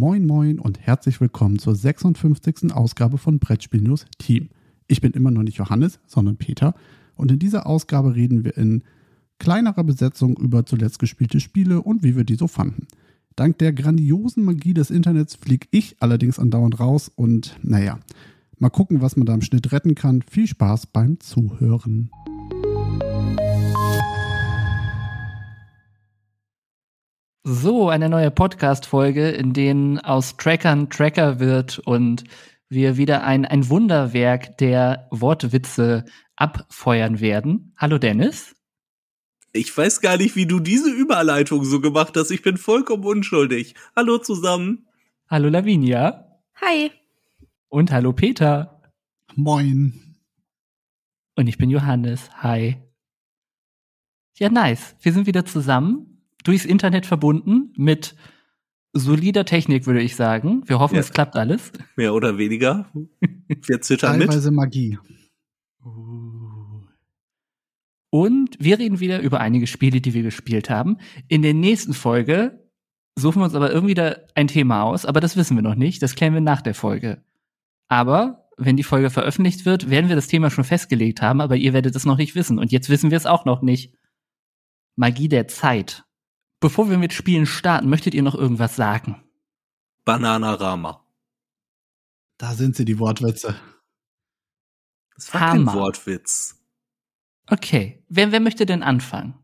Moin Moin und herzlich willkommen zur 56. Ausgabe von Brettspiel News Team. Ich bin immer noch nicht Johannes, sondern Peter und in dieser Ausgabe reden wir in kleinerer Besetzung über zuletzt gespielte Spiele und wie wir die so fanden. Dank der grandiosen Magie des Internets fliege ich allerdings andauernd raus und naja, mal gucken, was man da im Schnitt retten kann. Viel Spaß beim Zuhören. So, eine neue Podcast-Folge, in denen aus Trackern Tracker wird und wir wieder ein, ein Wunderwerk der Wortwitze abfeuern werden. Hallo Dennis. Ich weiß gar nicht, wie du diese Überleitung so gemacht hast. Ich bin vollkommen unschuldig. Hallo zusammen. Hallo Lavinia. Hi. Und hallo Peter. Moin. Und ich bin Johannes. Hi. Ja, nice. Wir sind wieder zusammen durchs Internet verbunden mit solider Technik, würde ich sagen. Wir hoffen, ja. es klappt alles. Mehr oder weniger. Wir zittern mit. Teilweise Magie. Oh. Und wir reden wieder über einige Spiele, die wir gespielt haben. In der nächsten Folge suchen wir uns aber irgendwie da ein Thema aus, aber das wissen wir noch nicht. Das klären wir nach der Folge. Aber wenn die Folge veröffentlicht wird, werden wir das Thema schon festgelegt haben, aber ihr werdet es noch nicht wissen. Und jetzt wissen wir es auch noch nicht. Magie der Zeit. Bevor wir mit Spielen starten, möchtet ihr noch irgendwas sagen? Bananarama. Da sind sie, die Wortwitze. Das war Hammer. kein Wortwitz. Okay, wer, wer möchte denn anfangen?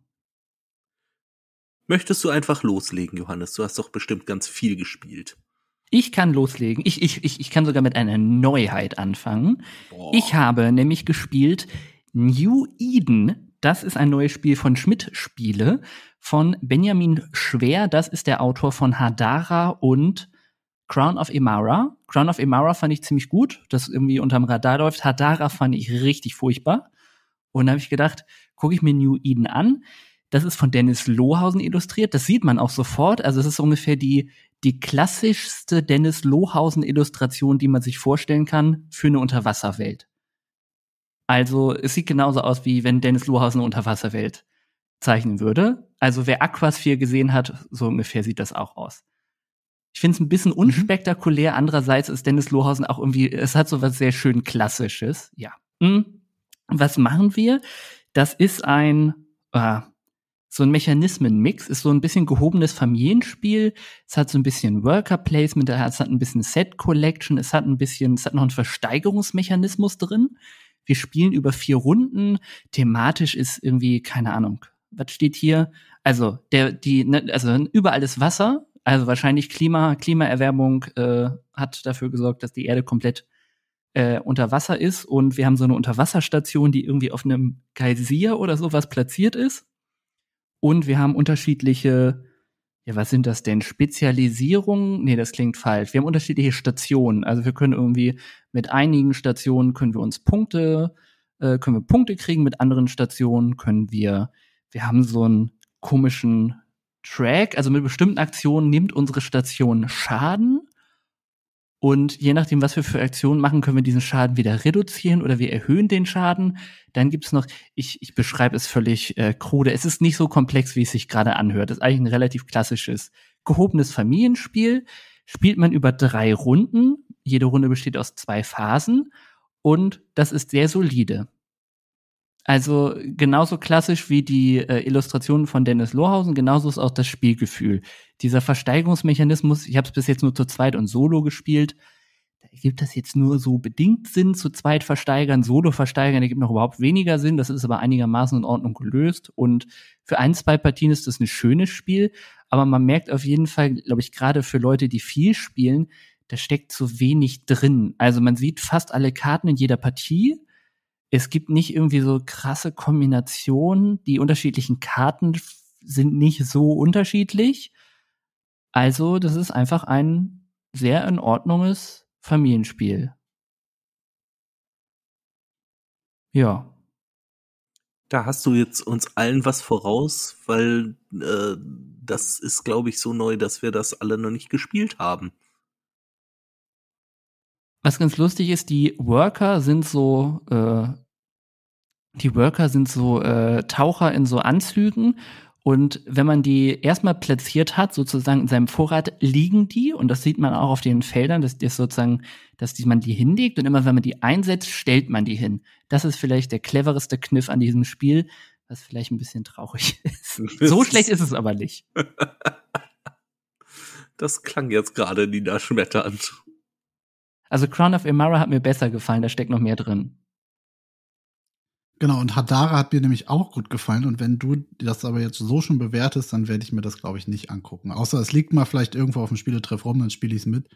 Möchtest du einfach loslegen, Johannes? Du hast doch bestimmt ganz viel gespielt. Ich kann loslegen. Ich, ich, ich, ich kann sogar mit einer Neuheit anfangen. Boah. Ich habe nämlich gespielt New Eden. Das ist ein neues Spiel von Schmidt Spiele, von Benjamin Schwer. Das ist der Autor von Hadara und Crown of Imara. Crown of Imara fand ich ziemlich gut, dass irgendwie unterm Radar läuft. Hadara fand ich richtig furchtbar. Und da habe ich gedacht, gucke ich mir New Eden an. Das ist von Dennis Lohausen illustriert. Das sieht man auch sofort. Also es ist ungefähr die, die klassischste Dennis Lohausen Illustration, die man sich vorstellen kann für eine Unterwasserwelt. Also es sieht genauso aus, wie wenn Dennis Lohausen eine Unterwasserwelt zeichnen würde. Also wer Aquasphere gesehen hat, so ungefähr sieht das auch aus. Ich finde es ein bisschen mhm. unspektakulär. Andererseits ist Dennis Lohausen auch irgendwie, es hat so was sehr schön Klassisches. Ja. Hm. Was machen wir? Das ist ein, äh, so ein Mechanismenmix, ist so ein bisschen gehobenes Familienspiel. Es hat so ein bisschen Worker Placement, es hat ein bisschen Set Collection, es hat ein bisschen, es hat noch einen Versteigerungsmechanismus drin. Wir spielen über vier Runden. Thematisch ist irgendwie, keine Ahnung, was steht hier? Also, der, die, ne, also überall ist Wasser, also wahrscheinlich Klima, Klimaerwärmung äh, hat dafür gesorgt, dass die Erde komplett äh, unter Wasser ist und wir haben so eine Unterwasserstation, die irgendwie auf einem Geysir oder sowas platziert ist. Und wir haben unterschiedliche, ja, was sind das denn? Spezialisierungen? Nee, das klingt falsch. Wir haben unterschiedliche Stationen. Also wir können irgendwie mit einigen Stationen können wir uns Punkte, äh, können wir Punkte kriegen, mit anderen Stationen können wir wir haben so einen komischen Track, also mit bestimmten Aktionen nimmt unsere Station Schaden. Und je nachdem, was wir für Aktionen machen, können wir diesen Schaden wieder reduzieren oder wir erhöhen den Schaden. Dann gibt's noch, ich, ich beschreibe es völlig äh, krude, es ist nicht so komplex, wie es sich gerade anhört. Es ist eigentlich ein relativ klassisches, gehobenes Familienspiel. Spielt man über drei Runden. Jede Runde besteht aus zwei Phasen. Und das ist sehr solide. Also genauso klassisch wie die äh, Illustrationen von Dennis Lohausen, genauso ist auch das Spielgefühl. Dieser Versteigerungsmechanismus, ich habe es bis jetzt nur zu zweit und solo gespielt, da ergibt das jetzt nur so bedingt Sinn, zu zweit versteigern, solo versteigern ergibt noch überhaupt weniger Sinn, das ist aber einigermaßen in Ordnung gelöst und für ein, zwei Partien ist das ein schönes Spiel, aber man merkt auf jeden Fall, glaube ich, gerade für Leute, die viel spielen, da steckt zu wenig drin. Also man sieht fast alle Karten in jeder Partie, es gibt nicht irgendwie so krasse Kombinationen. Die unterschiedlichen Karten sind nicht so unterschiedlich. Also, das ist einfach ein sehr in Ordnunges Familienspiel. Ja. Da hast du jetzt uns allen was voraus, weil äh, das ist, glaube ich, so neu, dass wir das alle noch nicht gespielt haben. Was ganz lustig ist, die Worker sind so, äh, die Worker sind so äh, Taucher in so Anzügen und wenn man die erstmal platziert hat, sozusagen in seinem Vorrat, liegen die. Und das sieht man auch auf den Feldern, dass das sozusagen, dass die, man die hinlegt. Und immer wenn man die einsetzt, stellt man die hin. Das ist vielleicht der clevereste Kniff an diesem Spiel, was vielleicht ein bisschen traurig ist. so schlecht ist es aber nicht. Das klang jetzt gerade niederschmetternd. Also Crown of Imara hat mir besser gefallen, da steckt noch mehr drin. Genau, und Hadara hat mir nämlich auch gut gefallen. Und wenn du das aber jetzt so schon bewertest, dann werde ich mir das, glaube ich, nicht angucken. Außer es liegt mal vielleicht irgendwo auf dem Spieletreff rum, dann spiele ich es mit,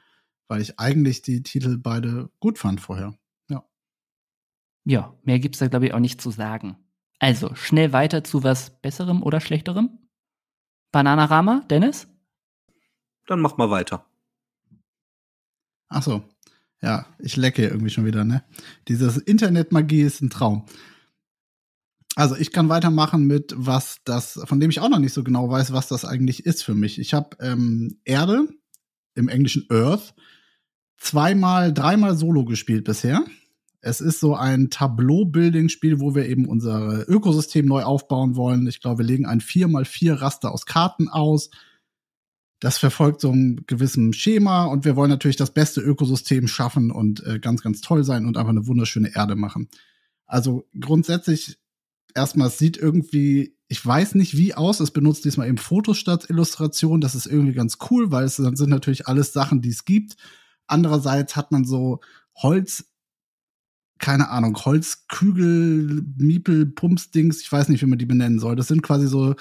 weil ich eigentlich die Titel beide gut fand vorher. Ja. Ja, mehr gibt es da, glaube ich, auch nicht zu sagen. Also, schnell weiter zu was Besserem oder Schlechterem. Bananarama, Dennis? Dann mach mal weiter. Ach so, ja, ich lecke irgendwie schon wieder, ne? Dieses Internetmagie ist ein Traum. Also ich kann weitermachen mit was das, von dem ich auch noch nicht so genau weiß, was das eigentlich ist für mich. Ich habe ähm, Erde, im Englischen Earth, zweimal, dreimal Solo gespielt bisher. Es ist so ein Tableau-Building-Spiel, wo wir eben unser Ökosystem neu aufbauen wollen. Ich glaube, wir legen ein 4x4 Raster aus Karten aus das verfolgt so einem gewissen Schema und wir wollen natürlich das beste Ökosystem schaffen und äh, ganz, ganz toll sein und einfach eine wunderschöne Erde machen. Also grundsätzlich erstmal, es sieht irgendwie, ich weiß nicht wie aus, es benutzt diesmal eben Fotos statt Illustration, das ist irgendwie ganz cool, weil es dann sind natürlich alles Sachen, die es gibt. Andererseits hat man so Holz, keine Ahnung, Holzkügel, Miepel, Pumps, Dings, ich weiß nicht, wie man die benennen soll. Das sind quasi so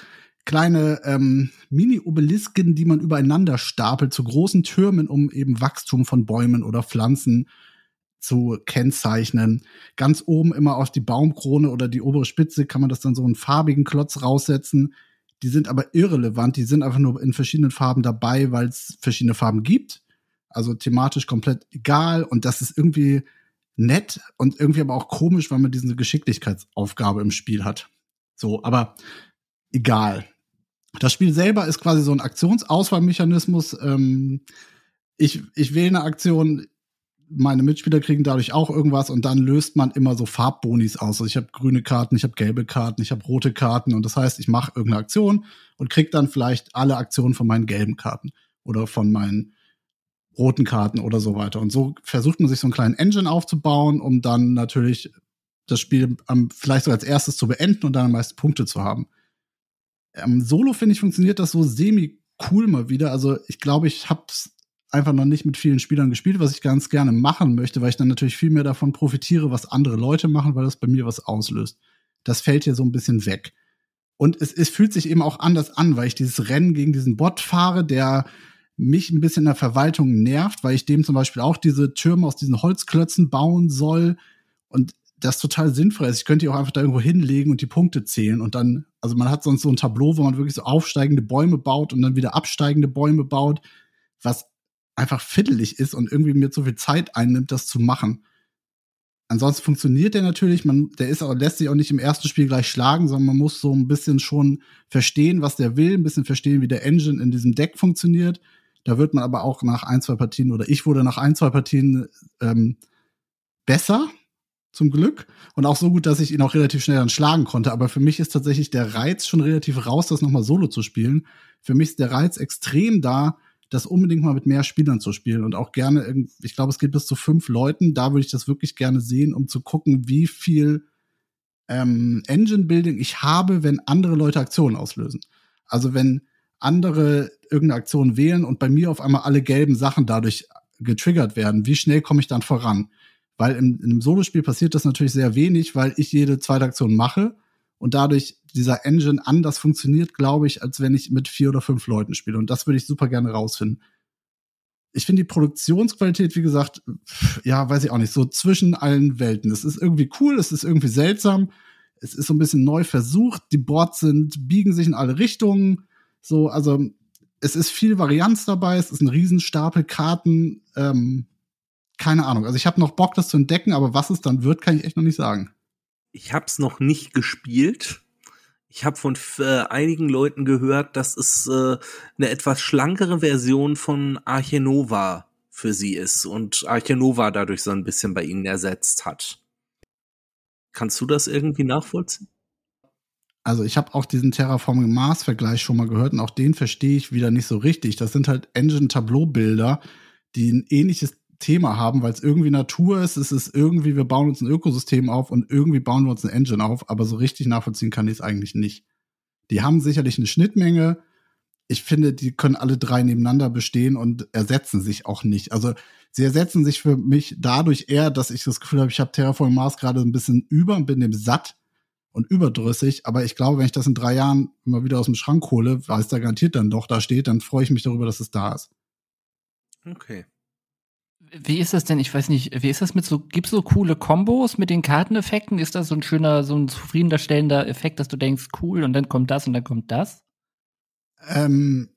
kleine ähm, Mini-Obelisken, die man übereinander stapelt, zu großen Türmen, um eben Wachstum von Bäumen oder Pflanzen zu kennzeichnen. Ganz oben immer auf die Baumkrone oder die obere Spitze kann man das dann so einen farbigen Klotz raussetzen. Die sind aber irrelevant, die sind einfach nur in verschiedenen Farben dabei, weil es verschiedene Farben gibt. Also thematisch komplett egal und das ist irgendwie nett und irgendwie aber auch komisch, weil man diese Geschicklichkeitsaufgabe im Spiel hat. So, aber egal. Das Spiel selber ist quasi so ein Aktionsauswahlmechanismus. Ähm, ich, ich wähle eine Aktion, meine Mitspieler kriegen dadurch auch irgendwas und dann löst man immer so Farbbonis aus. Also ich habe grüne Karten, ich habe gelbe Karten, ich habe rote Karten und das heißt, ich mache irgendeine Aktion und krieg dann vielleicht alle Aktionen von meinen gelben Karten oder von meinen roten Karten oder so weiter. Und so versucht man sich so einen kleinen Engine aufzubauen, um dann natürlich das Spiel am, vielleicht so als erstes zu beenden und dann am meisten Punkte zu haben ähm, Solo finde ich funktioniert das so semi cool mal wieder. Also ich glaube, ich habe es einfach noch nicht mit vielen Spielern gespielt, was ich ganz gerne machen möchte, weil ich dann natürlich viel mehr davon profitiere, was andere Leute machen, weil das bei mir was auslöst. Das fällt hier so ein bisschen weg. Und es, es fühlt sich eben auch anders an, weil ich dieses Rennen gegen diesen Bot fahre, der mich ein bisschen in der Verwaltung nervt, weil ich dem zum Beispiel auch diese Türme aus diesen Holzklötzen bauen soll. Und das total sinnvoll ist. Ich könnte die auch einfach da irgendwo hinlegen und die Punkte zählen und dann, also man hat sonst so ein Tableau, wo man wirklich so aufsteigende Bäume baut und dann wieder absteigende Bäume baut, was einfach fiddelig ist und irgendwie mir zu viel Zeit einnimmt, das zu machen. Ansonsten funktioniert der natürlich, man, der ist auch, lässt sich auch nicht im ersten Spiel gleich schlagen, sondern man muss so ein bisschen schon verstehen, was der will, ein bisschen verstehen, wie der Engine in diesem Deck funktioniert. Da wird man aber auch nach ein, zwei Partien, oder ich wurde nach ein, zwei Partien ähm, besser, zum Glück. Und auch so gut, dass ich ihn auch relativ schnell dann schlagen konnte. Aber für mich ist tatsächlich der Reiz schon relativ raus, das nochmal solo zu spielen. Für mich ist der Reiz extrem da, das unbedingt mal mit mehr Spielern zu spielen und auch gerne, ich glaube, es geht bis zu fünf Leuten. Da würde ich das wirklich gerne sehen, um zu gucken, wie viel ähm, Engine Building ich habe, wenn andere Leute Aktionen auslösen. Also wenn andere irgendeine Aktion wählen und bei mir auf einmal alle gelben Sachen dadurch getriggert werden, wie schnell komme ich dann voran? Weil im, im Solospiel passiert das natürlich sehr wenig, weil ich jede zweite Aktion mache und dadurch dieser Engine anders funktioniert, glaube ich, als wenn ich mit vier oder fünf Leuten spiele. Und das würde ich super gerne rausfinden. Ich finde die Produktionsqualität, wie gesagt, ja, weiß ich auch nicht, so zwischen allen Welten. Es ist irgendwie cool, es ist irgendwie seltsam, es ist so ein bisschen neu versucht, die Boards sind, biegen sich in alle Richtungen. So, also es ist viel Varianz dabei, es ist ein Riesenstapel Karten. Ähm, keine Ahnung. Also ich habe noch Bock, das zu entdecken, aber was es dann wird, kann ich echt noch nicht sagen. Ich habe es noch nicht gespielt. Ich habe von äh, einigen Leuten gehört, dass es äh, eine etwas schlankere Version von Archenova für sie ist und Archenova dadurch so ein bisschen bei ihnen ersetzt hat. Kannst du das irgendwie nachvollziehen? Also ich habe auch diesen Terraforming Mars Vergleich schon mal gehört und auch den verstehe ich wieder nicht so richtig. Das sind halt Engine Tableau Bilder, die ein ähnliches Thema haben, weil es irgendwie Natur ist, es ist irgendwie, wir bauen uns ein Ökosystem auf und irgendwie bauen wir uns ein Engine auf, aber so richtig nachvollziehen kann ich es eigentlich nicht. Die haben sicherlich eine Schnittmenge. Ich finde, die können alle drei nebeneinander bestehen und ersetzen sich auch nicht. Also sie ersetzen sich für mich dadurch eher, dass ich das Gefühl habe, ich habe Terraform Mars gerade ein bisschen über und bin dem satt und überdrüssig. Aber ich glaube, wenn ich das in drei Jahren mal wieder aus dem Schrank hole, weil es da garantiert dann doch da steht, dann freue ich mich darüber, dass es da ist. Okay. Wie ist das denn? Ich weiß nicht, wie ist das mit so, gibt's so coole Kombos mit den Karteneffekten? Ist das so ein schöner, so ein zufriedenstellender Effekt, dass du denkst, cool, und dann kommt das und dann kommt das? Ähm,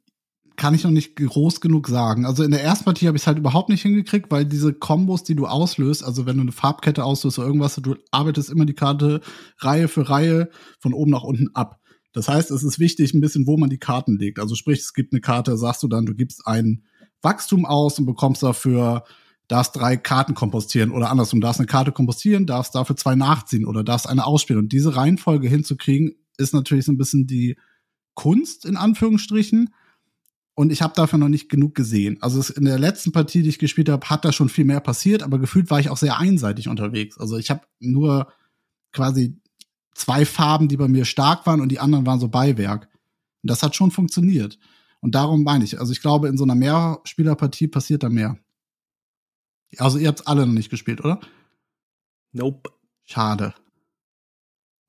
kann ich noch nicht groß genug sagen. Also in der ersten Partie habe ich es halt überhaupt nicht hingekriegt, weil diese Kombos, die du auslöst, also wenn du eine Farbkette auslöst oder irgendwas, du arbeitest immer die Karte Reihe für Reihe von oben nach unten ab. Das heißt, es ist wichtig, ein bisschen, wo man die Karten legt. Also sprich, es gibt eine Karte, sagst du dann, du gibst ein Wachstum aus und bekommst dafür darfst drei Karten kompostieren oder andersrum, darfst eine Karte kompostieren, darfst dafür zwei nachziehen oder darfst eine ausspielen. Und diese Reihenfolge hinzukriegen, ist natürlich so ein bisschen die Kunst in Anführungsstrichen. Und ich habe dafür noch nicht genug gesehen. Also in der letzten Partie, die ich gespielt habe, hat da schon viel mehr passiert, aber gefühlt war ich auch sehr einseitig unterwegs. Also ich habe nur quasi zwei Farben, die bei mir stark waren und die anderen waren so Beiwerk. Und das hat schon funktioniert. Und darum meine ich, also ich glaube, in so einer Mehrspielerpartie passiert da mehr. Also ihr habt alle noch nicht gespielt, oder? Nope. Schade.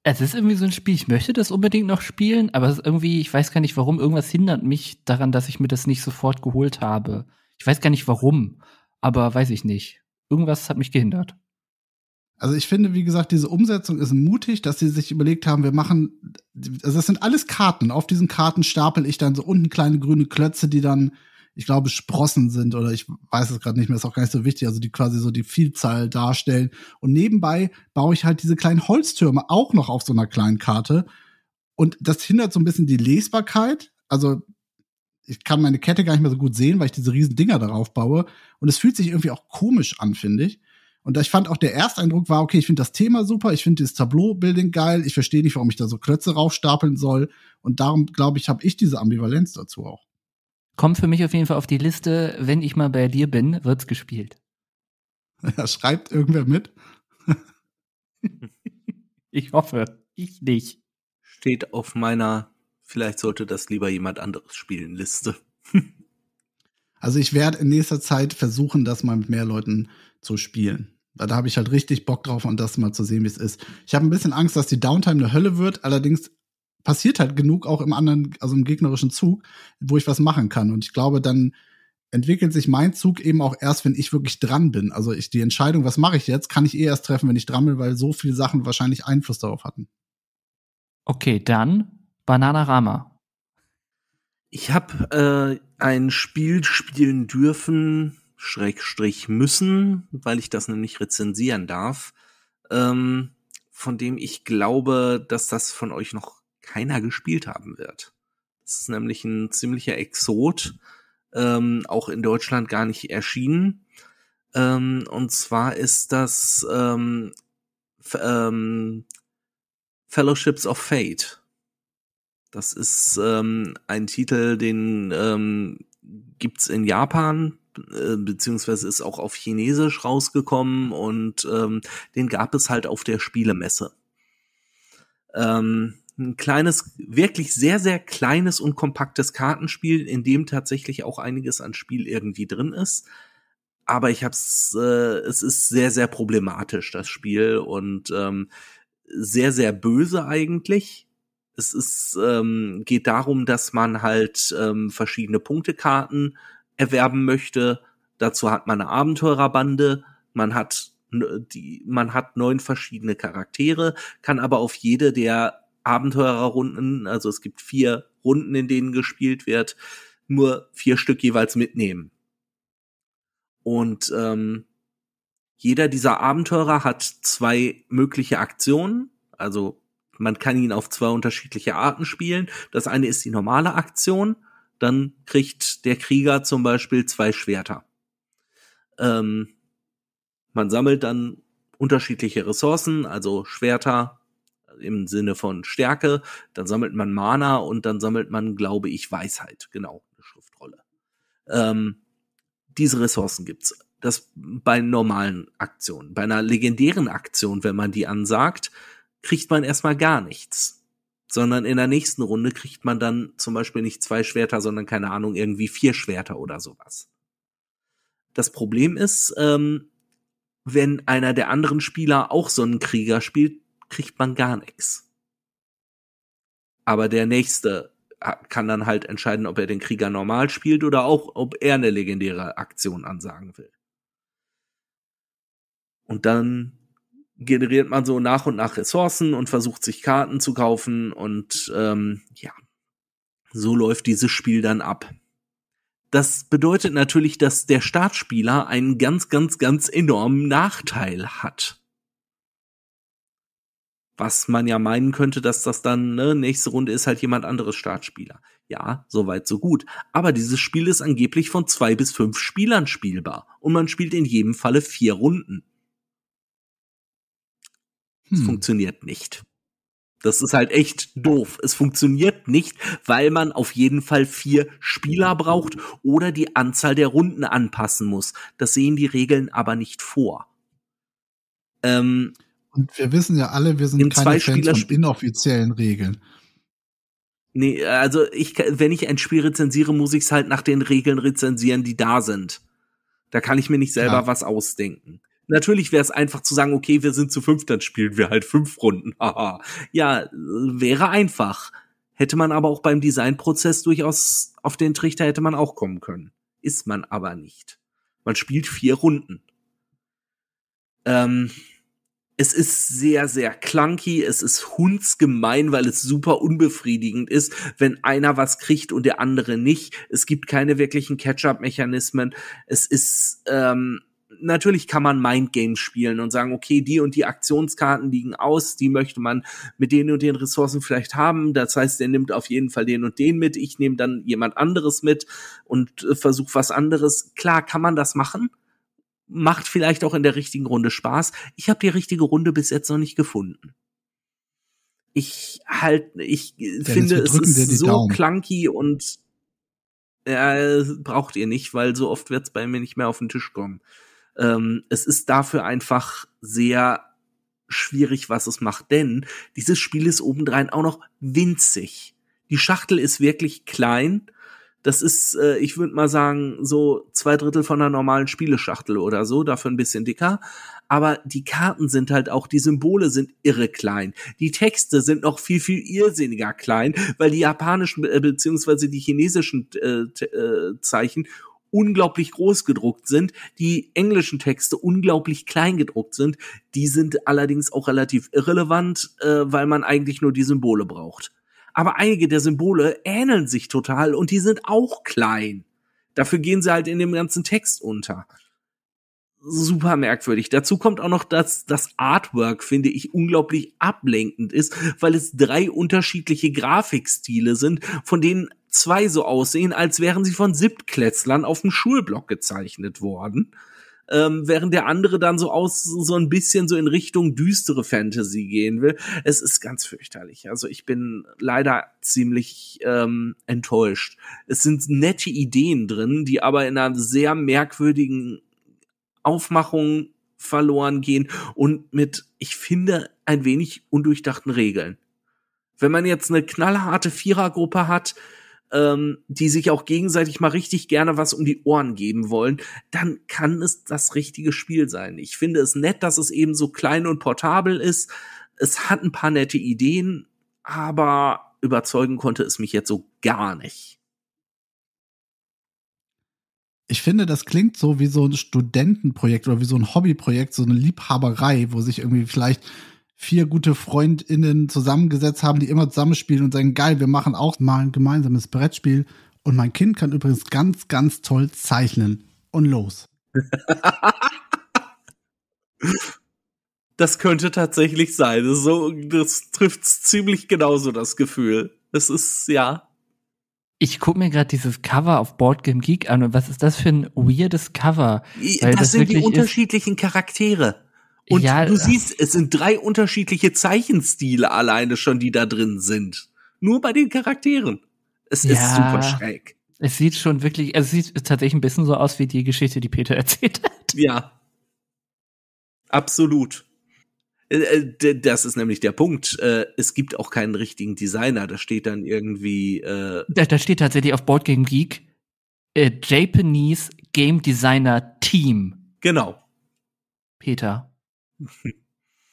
Es ist irgendwie so ein Spiel, ich möchte das unbedingt noch spielen, aber es ist irgendwie, ich weiß gar nicht warum, irgendwas hindert mich daran, dass ich mir das nicht sofort geholt habe. Ich weiß gar nicht warum, aber weiß ich nicht. Irgendwas hat mich gehindert. Also ich finde, wie gesagt, diese Umsetzung ist mutig, dass sie sich überlegt haben, wir machen, also das sind alles Karten. Auf diesen Karten stapel ich dann so unten kleine grüne Klötze, die dann ich glaube, Sprossen sind oder ich weiß es gerade nicht mehr, ist auch gar nicht so wichtig, also die quasi so die Vielzahl darstellen. Und nebenbei baue ich halt diese kleinen Holztürme auch noch auf so einer kleinen Karte. Und das hindert so ein bisschen die Lesbarkeit. Also ich kann meine Kette gar nicht mehr so gut sehen, weil ich diese riesen Dinger darauf baue. Und es fühlt sich irgendwie auch komisch an, finde ich. Und ich fand auch der Ersteindruck war, okay, ich finde das Thema super, ich finde dieses Tableau-Building geil, ich verstehe nicht, warum ich da so Klötze raufstapeln soll. Und darum, glaube ich, habe ich diese Ambivalenz dazu auch. Kommt für mich auf jeden Fall auf die Liste, wenn ich mal bei dir bin, wird's gespielt. Ja, schreibt irgendwer mit? ich hoffe, ich nicht. Steht auf meiner, vielleicht sollte das lieber jemand anderes spielen, Liste. also ich werde in nächster Zeit versuchen, das mal mit mehr Leuten zu spielen. Da habe ich halt richtig Bock drauf und um das mal zu sehen, wie es ist. Ich habe ein bisschen Angst, dass die Downtime eine Hölle wird. Allerdings passiert halt genug auch im anderen, also im gegnerischen Zug, wo ich was machen kann. Und ich glaube, dann entwickelt sich mein Zug eben auch erst, wenn ich wirklich dran bin. Also ich die Entscheidung, was mache ich jetzt, kann ich eh erst treffen, wenn ich dran bin, weil so viele Sachen wahrscheinlich Einfluss darauf hatten. Okay, dann Bananarama. Ich habe äh, ein Spiel spielen dürfen, Schrägstrich müssen, weil ich das nämlich rezensieren darf, ähm, von dem ich glaube, dass das von euch noch keiner gespielt haben wird. Das ist nämlich ein ziemlicher Exot, ähm, auch in Deutschland gar nicht erschienen. Ähm, und zwar ist das ähm, ähm, Fellowships of Fate. Das ist ähm, ein Titel, den ähm, gibt's in Japan, äh, beziehungsweise ist auch auf Chinesisch rausgekommen und ähm, den gab es halt auf der Spielemesse. Ähm, ein kleines, wirklich sehr, sehr kleines und kompaktes Kartenspiel, in dem tatsächlich auch einiges an Spiel irgendwie drin ist. Aber ich hab's, äh, es ist sehr, sehr problematisch, das Spiel, und ähm, sehr, sehr böse eigentlich. Es ist, ähm, geht darum, dass man halt ähm, verschiedene Punktekarten erwerben möchte. Dazu hat man eine Abenteurerbande, man hat die, man hat neun verschiedene Charaktere, kann aber auf jede der Abenteurerrunden, also es gibt vier Runden, in denen gespielt wird, nur vier Stück jeweils mitnehmen. Und ähm, jeder dieser Abenteurer hat zwei mögliche Aktionen, also man kann ihn auf zwei unterschiedliche Arten spielen. Das eine ist die normale Aktion, dann kriegt der Krieger zum Beispiel zwei Schwerter. Ähm, man sammelt dann unterschiedliche Ressourcen, also Schwerter, im Sinne von Stärke, dann sammelt man Mana und dann sammelt man, glaube ich, Weisheit. Genau, eine Schriftrolle. Ähm, diese Ressourcen gibt's. Das bei normalen Aktionen. Bei einer legendären Aktion, wenn man die ansagt, kriegt man erstmal gar nichts. Sondern in der nächsten Runde kriegt man dann zum Beispiel nicht zwei Schwerter, sondern keine Ahnung, irgendwie vier Schwerter oder sowas. Das Problem ist, ähm, wenn einer der anderen Spieler auch so einen Krieger spielt, kriegt man gar nichts. Aber der nächste äh, kann dann halt entscheiden, ob er den Krieger normal spielt oder auch, ob er eine legendäre Aktion ansagen will. Und dann generiert man so nach und nach Ressourcen und versucht sich Karten zu kaufen und ähm, ja, so läuft dieses Spiel dann ab. Das bedeutet natürlich, dass der Startspieler einen ganz, ganz, ganz enormen Nachteil hat. Was man ja meinen könnte, dass das dann, ne, nächste Runde ist halt jemand anderes Startspieler. Ja, soweit, so gut. Aber dieses Spiel ist angeblich von zwei bis fünf Spielern spielbar. Und man spielt in jedem Falle vier Runden. Hm. Es funktioniert nicht. Das ist halt echt doof. Es funktioniert nicht, weil man auf jeden Fall vier Spieler braucht oder die Anzahl der Runden anpassen muss. Das sehen die Regeln aber nicht vor. Ähm, und wir wissen ja alle, wir sind Im keine Fans von inoffiziellen Regeln. Nee, also ich, wenn ich ein Spiel rezensiere, muss ich es halt nach den Regeln rezensieren, die da sind. Da kann ich mir nicht selber ja. was ausdenken. Natürlich wäre es einfach zu sagen, okay, wir sind zu fünf, dann spielen wir halt fünf Runden. Haha. ja, wäre einfach. Hätte man aber auch beim Designprozess durchaus auf den Trichter hätte man auch kommen können. Ist man aber nicht. Man spielt vier Runden. Ähm, es ist sehr, sehr clunky, es ist hundsgemein, weil es super unbefriedigend ist, wenn einer was kriegt und der andere nicht. Es gibt keine wirklichen Catch-up-Mechanismen. Es ist, ähm, natürlich kann man Mindgame spielen und sagen, okay, die und die Aktionskarten liegen aus, die möchte man mit denen und den Ressourcen vielleicht haben. Das heißt, der nimmt auf jeden Fall den und den mit, ich nehme dann jemand anderes mit und äh, versuche was anderes. Klar, kann man das machen macht vielleicht auch in der richtigen Runde Spaß. Ich habe die richtige Runde bis jetzt noch nicht gefunden. Ich halt, ich Dennis, finde, es ist so Daumen. clunky und äh, braucht ihr nicht, weil so oft wird's bei mir nicht mehr auf den Tisch kommen. Ähm, es ist dafür einfach sehr schwierig, was es macht, denn dieses Spiel ist obendrein auch noch winzig. Die Schachtel ist wirklich klein das ist, äh, ich würde mal sagen, so zwei Drittel von einer normalen Spieleschachtel oder so, dafür ein bisschen dicker. Aber die Karten sind halt auch, die Symbole sind irre klein. Die Texte sind noch viel, viel irrsinniger klein, weil die japanischen äh, beziehungsweise die chinesischen äh, äh, Zeichen unglaublich groß gedruckt sind, die englischen Texte unglaublich klein gedruckt sind. Die sind allerdings auch relativ irrelevant, äh, weil man eigentlich nur die Symbole braucht aber einige der Symbole ähneln sich total und die sind auch klein. Dafür gehen sie halt in dem ganzen Text unter. Super merkwürdig. Dazu kommt auch noch, dass das Artwork, finde ich, unglaublich ablenkend ist, weil es drei unterschiedliche Grafikstile sind, von denen zwei so aussehen, als wären sie von Siebtklätzlern auf dem Schulblock gezeichnet worden ähm, während der andere dann so aus so ein bisschen so in Richtung düstere Fantasy gehen will. Es ist ganz fürchterlich. Also ich bin leider ziemlich ähm, enttäuscht. Es sind nette Ideen drin, die aber in einer sehr merkwürdigen Aufmachung verloren gehen und mit, ich finde, ein wenig undurchdachten Regeln. Wenn man jetzt eine knallharte Vierergruppe hat, ähm, die sich auch gegenseitig mal richtig gerne was um die Ohren geben wollen, dann kann es das richtige Spiel sein. Ich finde es nett, dass es eben so klein und portabel ist. Es hat ein paar nette Ideen, aber überzeugen konnte es mich jetzt so gar nicht. Ich finde, das klingt so wie so ein Studentenprojekt oder wie so ein Hobbyprojekt, so eine Liebhaberei, wo sich irgendwie vielleicht vier gute FreundInnen zusammengesetzt haben, die immer zusammenspielen und sagen, geil, wir machen auch mal ein gemeinsames Brettspiel. Und mein Kind kann übrigens ganz, ganz toll zeichnen. Und los. das könnte tatsächlich sein. Das so, das trifft ziemlich genauso das Gefühl. Es ist, ja. Ich gucke mir gerade dieses Cover auf Board Game Geek an und was ist das für ein weirdes Cover? Weil das, das sind die unterschiedlichen Charaktere. Und ja, du äh, siehst, es sind drei unterschiedliche Zeichenstile alleine schon, die da drin sind. Nur bei den Charakteren. Es ja, ist super schräg. Es sieht schon wirklich, also es sieht tatsächlich ein bisschen so aus wie die Geschichte, die Peter erzählt hat. Ja. Absolut. Äh, äh, das ist nämlich der Punkt. Es gibt auch keinen richtigen Designer. Da steht dann irgendwie. Äh da, da steht tatsächlich auf Board Game Geek äh, Japanese Game Designer Team. Genau. Peter.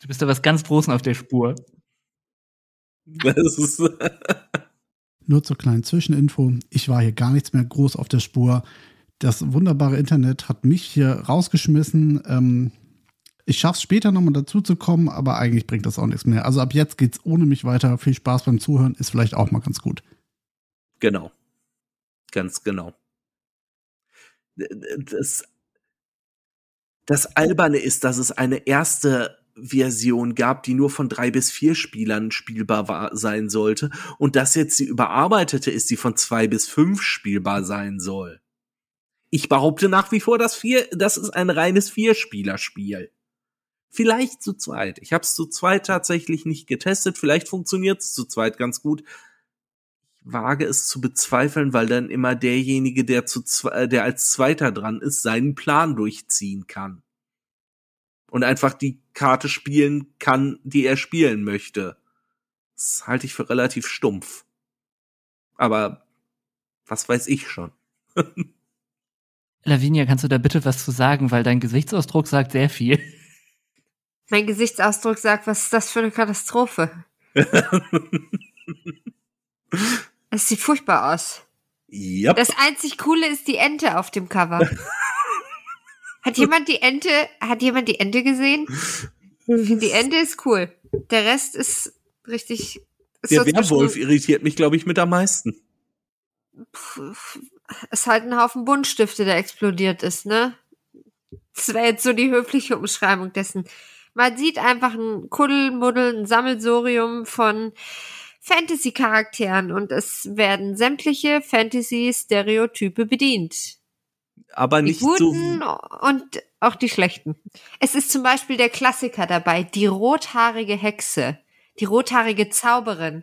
Du bist da was ganz Großes auf der Spur. Das ist Nur zur kleinen Zwischeninfo. Ich war hier gar nichts mehr groß auf der Spur. Das wunderbare Internet hat mich hier rausgeschmissen. Ähm, ich es später nochmal dazu zu kommen, aber eigentlich bringt das auch nichts mehr. Also ab jetzt geht's ohne mich weiter. Viel Spaß beim Zuhören ist vielleicht auch mal ganz gut. Genau. Ganz genau. Das das Alberne ist, dass es eine erste Version gab, die nur von drei bis vier Spielern spielbar war, sein sollte und dass jetzt die überarbeitete ist, die von zwei bis fünf spielbar sein soll. Ich behaupte nach wie vor, dass vier, das ist ein reines Vierspieler-Spiel. Vielleicht zu zweit. Ich habe es zu zweit tatsächlich nicht getestet. Vielleicht funktioniert es zu zweit ganz gut wage es zu bezweifeln, weil dann immer derjenige, der zu äh, der als Zweiter dran ist, seinen Plan durchziehen kann und einfach die Karte spielen kann, die er spielen möchte. Das halte ich für relativ stumpf. Aber was weiß ich schon. Lavinia, kannst du da bitte was zu sagen, weil dein Gesichtsausdruck sagt sehr viel. Mein Gesichtsausdruck sagt, was ist das für eine Katastrophe? Es sieht furchtbar aus. Yep. Das einzig Coole ist die Ente auf dem Cover. hat jemand die Ente, hat jemand die Ente gesehen? Die Ente ist cool. Der Rest ist richtig. Ist der Werwolf irritiert mich, glaube ich, mit am meisten. Es ist halt ein Haufen Buntstifte, der explodiert ist, ne? Das wäre jetzt so die höfliche Umschreibung dessen. Man sieht einfach ein Kuddelmuddel, ein Sammelsorium von Fantasy-Charakteren und es werden sämtliche Fantasy-Stereotype bedient. Aber nicht die guten so und auch die schlechten. Es ist zum Beispiel der Klassiker dabei, die rothaarige Hexe, die rothaarige Zauberin.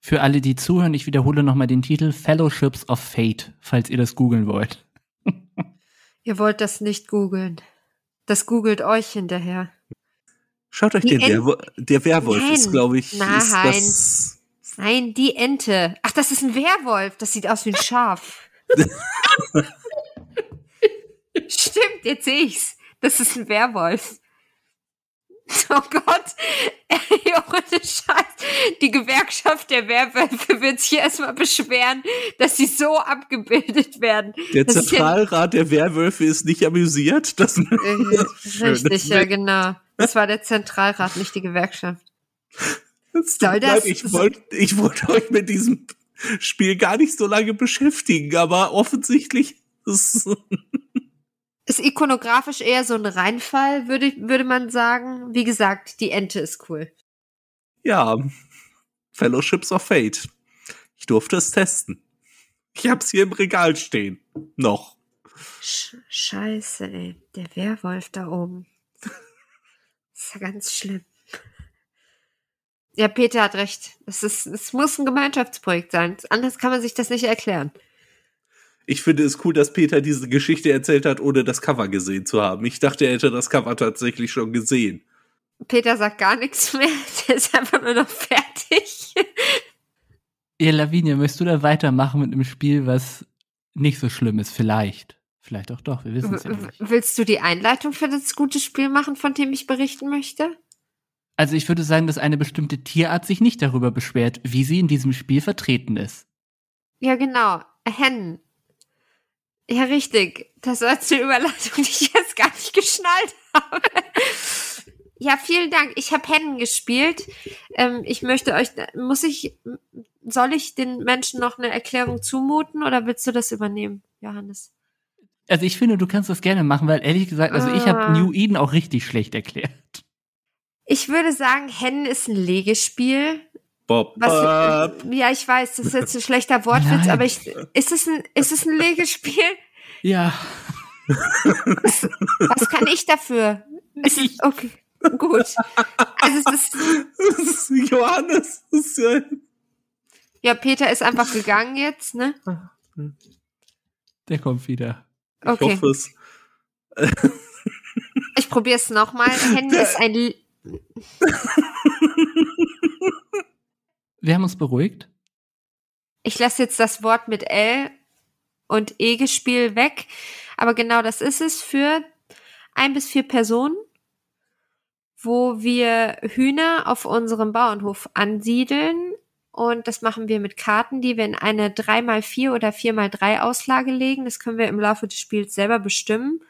Für alle, die zuhören, ich wiederhole nochmal den Titel Fellowships of Fate, falls ihr das googeln wollt. ihr wollt das nicht googeln. Das googelt euch hinterher. Schaut euch die den Ent Werwolf, der Werwolf ist, glaube ich. Nein. Ist Nein, die Ente. Ach, das ist ein Werwolf. Das sieht aus wie ein Schaf. Stimmt, jetzt sehe ich's. Das ist ein Werwolf. Oh Gott, ey, ohne Scheiß. Die Gewerkschaft der Werwölfe wird sich erstmal beschweren, dass sie so abgebildet werden. Der Zentralrat ja der Werwölfe ist nicht amüsiert. das äh, ist richtig, ja, genau. Das war der Zentralrat, nicht die Gewerkschaft. Das Soll das? Ich wollte ich wollt euch mit diesem Spiel gar nicht so lange beschäftigen, aber offensichtlich ist es. Ist ikonografisch eher so ein Reinfall, würde, würde man sagen. Wie gesagt, die Ente ist cool. Ja, Fellowships of Fate. Ich durfte es testen. Ich hab's hier im Regal stehen. Noch. Scheiße, ey. Der Werwolf da oben ist ja ganz schlimm. Ja, Peter hat recht. Es, ist, es muss ein Gemeinschaftsprojekt sein. Anders kann man sich das nicht erklären. Ich finde es cool, dass Peter diese Geschichte erzählt hat, ohne das Cover gesehen zu haben. Ich dachte, er hätte das Cover tatsächlich schon gesehen. Peter sagt gar nichts mehr. Der ist einfach nur noch fertig. Ja, Lavinia, möchtest du da weitermachen mit einem Spiel, was nicht so schlimm ist, vielleicht? Vielleicht auch doch, wir wissen es ja nicht. Willst du die Einleitung für das gute Spiel machen, von dem ich berichten möchte? Also ich würde sagen, dass eine bestimmte Tierart sich nicht darüber beschwert, wie sie in diesem Spiel vertreten ist. Ja, genau. Hennen. Ja, richtig. Das war zur Überleitung, die ich jetzt gar nicht geschnallt habe. Ja, vielen Dank. Ich habe Hennen gespielt. Ähm, ich möchte euch, muss ich, soll ich den Menschen noch eine Erklärung zumuten oder willst du das übernehmen, Johannes? Also ich finde, du kannst das gerne machen, weil ehrlich gesagt, also ich habe ah. New Eden auch richtig schlecht erklärt. Ich würde sagen, Hennen ist ein Legespiel. Bob. Was, äh, ja, ich weiß, das ist jetzt ein schlechter Wortwitz, Nein. aber ich, ist es ein, ist es ein Legespiel? Ja. Was, kann ich dafür? Nicht. okay, gut. Also es ist, das ist Johannes. ist ja, ja, Peter ist einfach gegangen jetzt, ne? Der kommt wieder. Ich okay. hoffe es. ich probiere es nochmal. Handy ist ein. L Wir haben uns beruhigt. Ich lasse jetzt das Wort mit L und E-Gespiel weg. Aber genau das ist es für ein bis vier Personen, wo wir Hühner auf unserem Bauernhof ansiedeln und das machen wir mit Karten, die wir in eine 3x4 oder 4x3 Auslage legen. Das können wir im Laufe des Spiels selber bestimmen.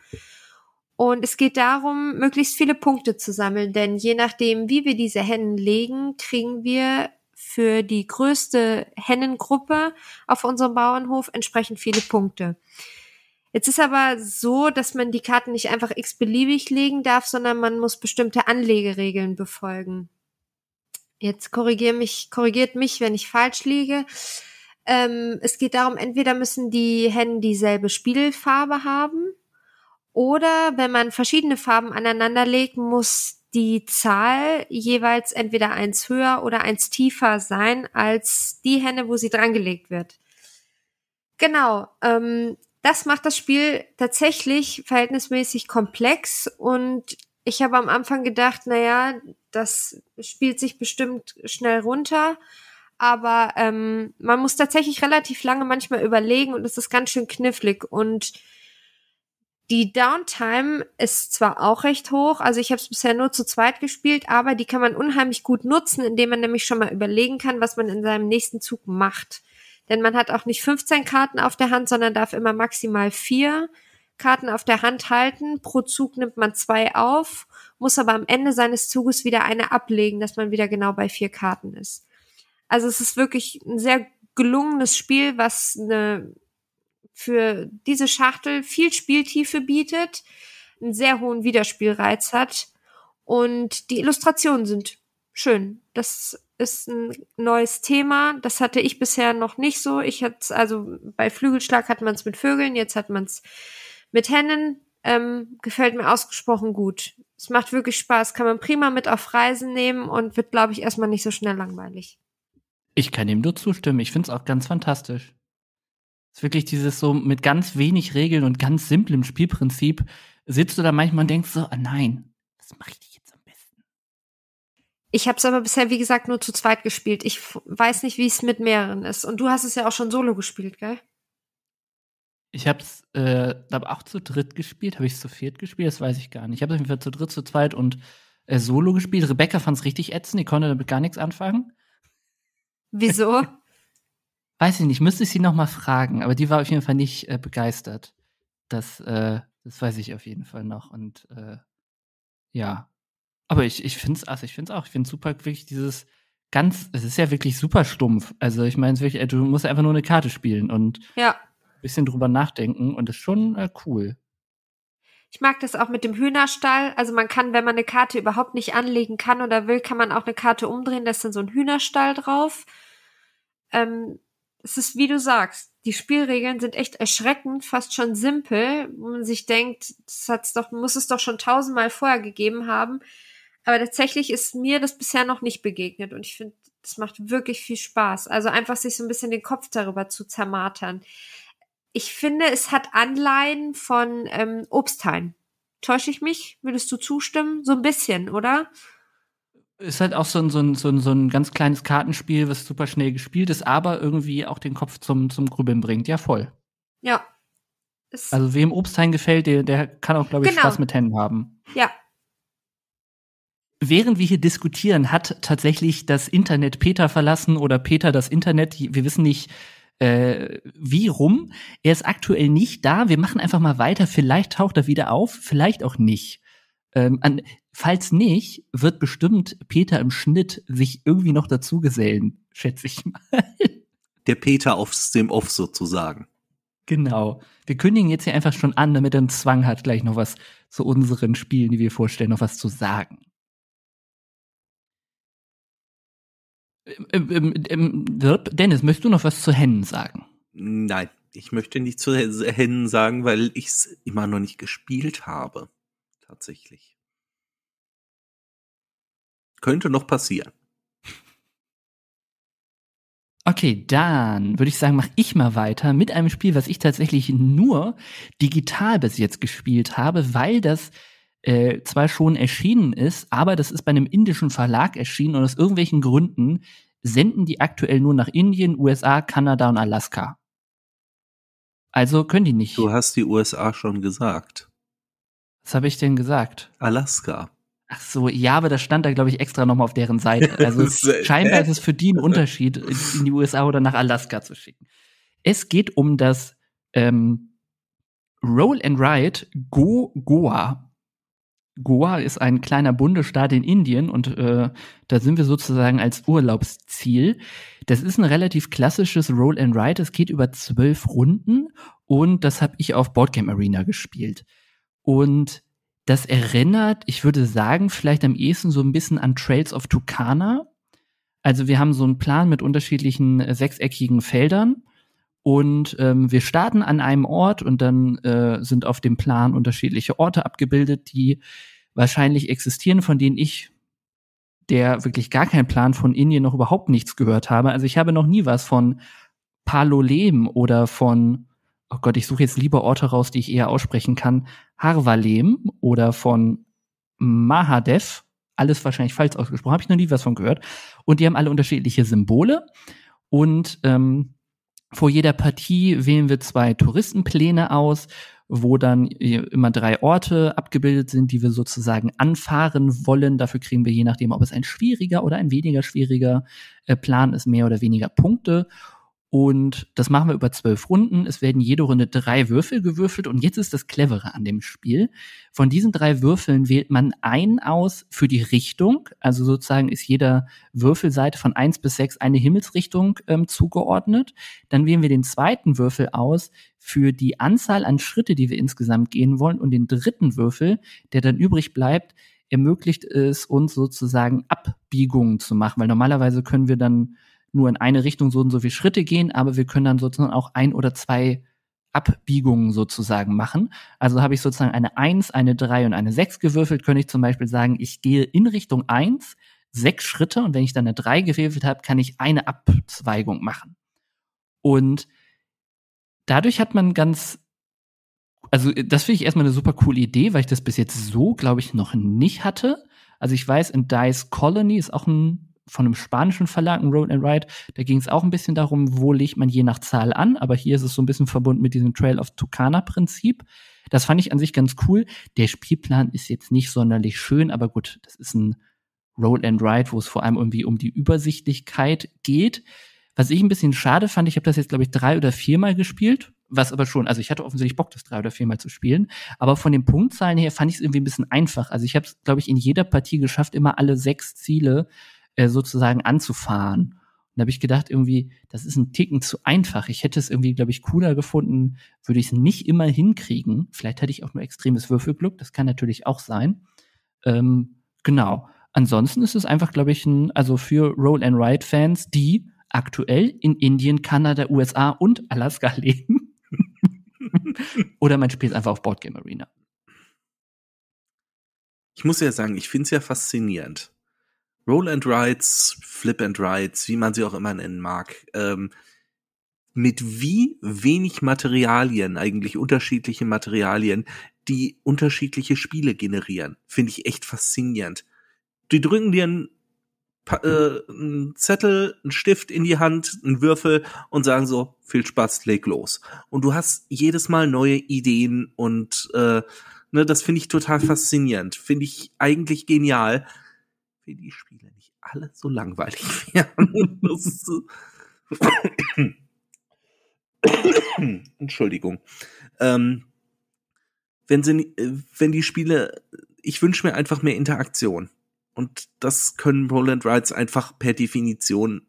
Und es geht darum, möglichst viele Punkte zu sammeln, denn je nachdem, wie wir diese Hennen legen, kriegen wir für die größte Hennengruppe auf unserem Bauernhof entsprechend viele Punkte. Jetzt ist aber so, dass man die Karten nicht einfach x-beliebig legen darf, sondern man muss bestimmte Anlegeregeln befolgen jetzt korrigier mich, korrigiert mich, wenn ich falsch liege. Ähm, es geht darum, entweder müssen die Hennen dieselbe Spielfarbe haben oder wenn man verschiedene Farben aneinander legt, muss die Zahl jeweils entweder eins höher oder eins tiefer sein als die Henne, wo sie drangelegt wird. Genau, ähm, das macht das Spiel tatsächlich verhältnismäßig komplex und ich habe am Anfang gedacht, naja, das spielt sich bestimmt schnell runter. Aber ähm, man muss tatsächlich relativ lange manchmal überlegen und es ist ganz schön knifflig. Und die Downtime ist zwar auch recht hoch, also ich habe es bisher nur zu zweit gespielt, aber die kann man unheimlich gut nutzen, indem man nämlich schon mal überlegen kann, was man in seinem nächsten Zug macht. Denn man hat auch nicht 15 Karten auf der Hand, sondern darf immer maximal vier. Karten auf der Hand halten. Pro Zug nimmt man zwei auf, muss aber am Ende seines Zuges wieder eine ablegen, dass man wieder genau bei vier Karten ist. Also es ist wirklich ein sehr gelungenes Spiel, was eine, für diese Schachtel viel Spieltiefe bietet, einen sehr hohen Wiederspielreiz hat und die Illustrationen sind schön. Das ist ein neues Thema. Das hatte ich bisher noch nicht so. Ich hatte also bei Flügelschlag hat man es mit Vögeln, jetzt hat man es mit Hennen ähm, gefällt mir ausgesprochen gut. Es macht wirklich Spaß, kann man prima mit auf Reisen nehmen und wird, glaube ich, erstmal nicht so schnell langweilig. Ich kann dem nur zustimmen. Ich finde es auch ganz fantastisch. Es ist wirklich dieses so mit ganz wenig Regeln und ganz simplem Spielprinzip sitzt du da manchmal und denkst so, ah nein, was mache ich jetzt am besten? Ich habe es aber bisher, wie gesagt, nur zu zweit gespielt. Ich weiß nicht, wie es mit mehreren ist. Und du hast es ja auch schon solo gespielt, gell? Ich habe es, äh, glaube auch zu dritt gespielt. Habe ich zu viert gespielt? Das weiß ich gar nicht. Ich habe es auf jeden Fall zu dritt, zu zweit und äh, solo gespielt. Rebecca fand es richtig ätzend. Die konnte damit gar nichts anfangen. Wieso? weiß ich nicht. Müsste ich sie noch mal fragen. Aber die war auf jeden Fall nicht äh, begeistert. Das, äh, das weiß ich auf jeden Fall noch. Und äh, ja. Aber ich, ich finde es also ich find's auch. Ich finde super wirklich dieses ganz, es ist ja wirklich super stumpf. Also ich meine, wirklich, äh, du musst einfach nur eine Karte spielen und ja bisschen drüber nachdenken und ist schon äh, cool. Ich mag das auch mit dem Hühnerstall. Also man kann, wenn man eine Karte überhaupt nicht anlegen kann oder will, kann man auch eine Karte umdrehen. Da ist dann so ein Hühnerstall drauf. Ähm, es ist, wie du sagst, die Spielregeln sind echt erschreckend, fast schon simpel, wo man sich denkt, das hat's doch, muss es doch schon tausendmal vorher gegeben haben. Aber tatsächlich ist mir das bisher noch nicht begegnet und ich finde, das macht wirklich viel Spaß. Also einfach sich so ein bisschen den Kopf darüber zu zermartern ich finde, es hat Anleihen von ähm, Obstheim. Täusche ich mich? Würdest du zustimmen? So ein bisschen, oder? Ist halt auch so ein, so ein, so ein, so ein ganz kleines Kartenspiel, was super schnell gespielt ist, aber irgendwie auch den Kopf zum, zum Grübeln bringt. Ja, voll. Ja. Es also wem Obstheim gefällt, der, der kann auch, glaube ich, genau. Spaß mit Hennen haben. Ja, Während wir hier diskutieren, hat tatsächlich das Internet Peter verlassen oder Peter das Internet. Wir wissen nicht, äh, wie rum. Er ist aktuell nicht da. Wir machen einfach mal weiter. Vielleicht taucht er wieder auf, vielleicht auch nicht. Ähm, an, falls nicht, wird bestimmt Peter im Schnitt sich irgendwie noch dazu gesellen, schätze ich mal. Der Peter aufs dem Off sozusagen. Genau. Wir kündigen jetzt hier einfach schon an, damit er einen Zwang hat, gleich noch was zu unseren Spielen, die wir vorstellen, noch was zu sagen. Ähm, ähm, ähm, Dennis, möchtest du noch was zu Hennen sagen? Nein, ich möchte nicht zu Hennen sagen, weil ich es immer noch nicht gespielt habe. Tatsächlich. Könnte noch passieren. Okay, dann würde ich sagen, mache ich mal weiter mit einem Spiel, was ich tatsächlich nur digital bis jetzt gespielt habe, weil das äh, zwar schon erschienen ist, aber das ist bei einem indischen Verlag erschienen und aus irgendwelchen Gründen senden die aktuell nur nach Indien, USA, Kanada und Alaska. Also können die nicht. Du hast die USA schon gesagt. Was habe ich denn gesagt? Alaska. Ach so, ja, aber das stand da, glaube ich, extra nochmal auf deren Seite. Also scheinbar ist es für die ein Unterschied, in die USA oder nach Alaska zu schicken. Es geht um das ähm, Roll and Ride Go Goa. Goa ist ein kleiner Bundesstaat in Indien und äh, da sind wir sozusagen als Urlaubsziel. Das ist ein relativ klassisches Roll and Ride. Es geht über zwölf Runden und das habe ich auf Boardgame Arena gespielt. Und das erinnert, ich würde sagen, vielleicht am ehesten so ein bisschen an Trails of Tucana. Also wir haben so einen Plan mit unterschiedlichen äh, sechseckigen Feldern und ähm, wir starten an einem Ort und dann äh, sind auf dem Plan unterschiedliche Orte abgebildet, die wahrscheinlich existieren, von denen ich, der wirklich gar keinen Plan von Indien noch überhaupt nichts gehört habe. Also ich habe noch nie was von Palolem oder von, oh Gott, ich suche jetzt lieber Orte raus, die ich eher aussprechen kann, Harvalem oder von Mahadev. Alles wahrscheinlich falsch ausgesprochen, habe ich noch nie was von gehört. Und die haben alle unterschiedliche Symbole und ähm, vor jeder Partie wählen wir zwei Touristenpläne aus, wo dann äh, immer drei Orte abgebildet sind, die wir sozusagen anfahren wollen. Dafür kriegen wir je nachdem, ob es ein schwieriger oder ein weniger schwieriger äh, Plan ist, mehr oder weniger Punkte. Und das machen wir über zwölf Runden. Es werden jede Runde drei Würfel gewürfelt. Und jetzt ist das Clevere an dem Spiel. Von diesen drei Würfeln wählt man einen aus für die Richtung. Also sozusagen ist jeder Würfelseite von eins bis sechs eine Himmelsrichtung ähm, zugeordnet. Dann wählen wir den zweiten Würfel aus für die Anzahl an Schritte, die wir insgesamt gehen wollen. Und den dritten Würfel, der dann übrig bleibt, ermöglicht es uns sozusagen Abbiegungen zu machen. Weil normalerweise können wir dann nur in eine Richtung so und so viele Schritte gehen, aber wir können dann sozusagen auch ein oder zwei Abbiegungen sozusagen machen. Also habe ich sozusagen eine 1, eine 3 und eine 6 gewürfelt, könnte ich zum Beispiel sagen, ich gehe in Richtung 1, sechs Schritte und wenn ich dann eine 3 gewürfelt habe, kann ich eine Abzweigung machen. Und dadurch hat man ganz, also äh, das finde ich erstmal eine super coole Idee, weil ich das bis jetzt so, glaube ich, noch nicht hatte. Also ich weiß, in Dice Colony ist auch ein von einem spanischen Verlag, ein Road and Ride. Da ging es auch ein bisschen darum, wo legt man je nach Zahl an. Aber hier ist es so ein bisschen verbunden mit diesem Trail of Tucana-Prinzip. Das fand ich an sich ganz cool. Der Spielplan ist jetzt nicht sonderlich schön, aber gut, das ist ein Roll and Ride, wo es vor allem irgendwie um die Übersichtlichkeit geht. Was ich ein bisschen schade fand, ich habe das jetzt, glaube ich, drei oder viermal gespielt. Was aber schon, also ich hatte offensichtlich Bock, das drei oder viermal zu spielen. Aber von den Punktzahlen her fand ich es irgendwie ein bisschen einfach. Also ich habe es, glaube ich, in jeder Partie geschafft, immer alle sechs Ziele äh, sozusagen anzufahren. Und da habe ich gedacht, irgendwie, das ist ein Ticken zu einfach. Ich hätte es irgendwie, glaube ich, cooler gefunden, würde ich es nicht immer hinkriegen. Vielleicht hatte ich auch nur extremes Würfelglück, das kann natürlich auch sein. Ähm, genau. Ansonsten ist es einfach, glaube ich, ein, also für Roll and Ride Fans, die aktuell in Indien, Kanada, USA und Alaska leben. Oder man spielt einfach auf Boardgame Arena. Ich muss ja sagen, ich finde es ja faszinierend. Roll and Rides, Flip and Rides, wie man sie auch immer nennen mag, ähm, mit wie wenig Materialien, eigentlich unterschiedliche Materialien, die unterschiedliche Spiele generieren, finde ich echt faszinierend. Die drücken dir einen, äh, einen Zettel, einen Stift in die Hand, einen Würfel und sagen so, viel Spaß, leg los. Und du hast jedes Mal neue Ideen und äh, ne, das finde ich total faszinierend. Finde ich eigentlich genial. Für die Spiele alle so langweilig werden. So Entschuldigung. Ähm, wenn, sie, äh, wenn die Spiele, ich wünsche mir einfach mehr Interaktion. Und das können Roland Rides einfach per Definition,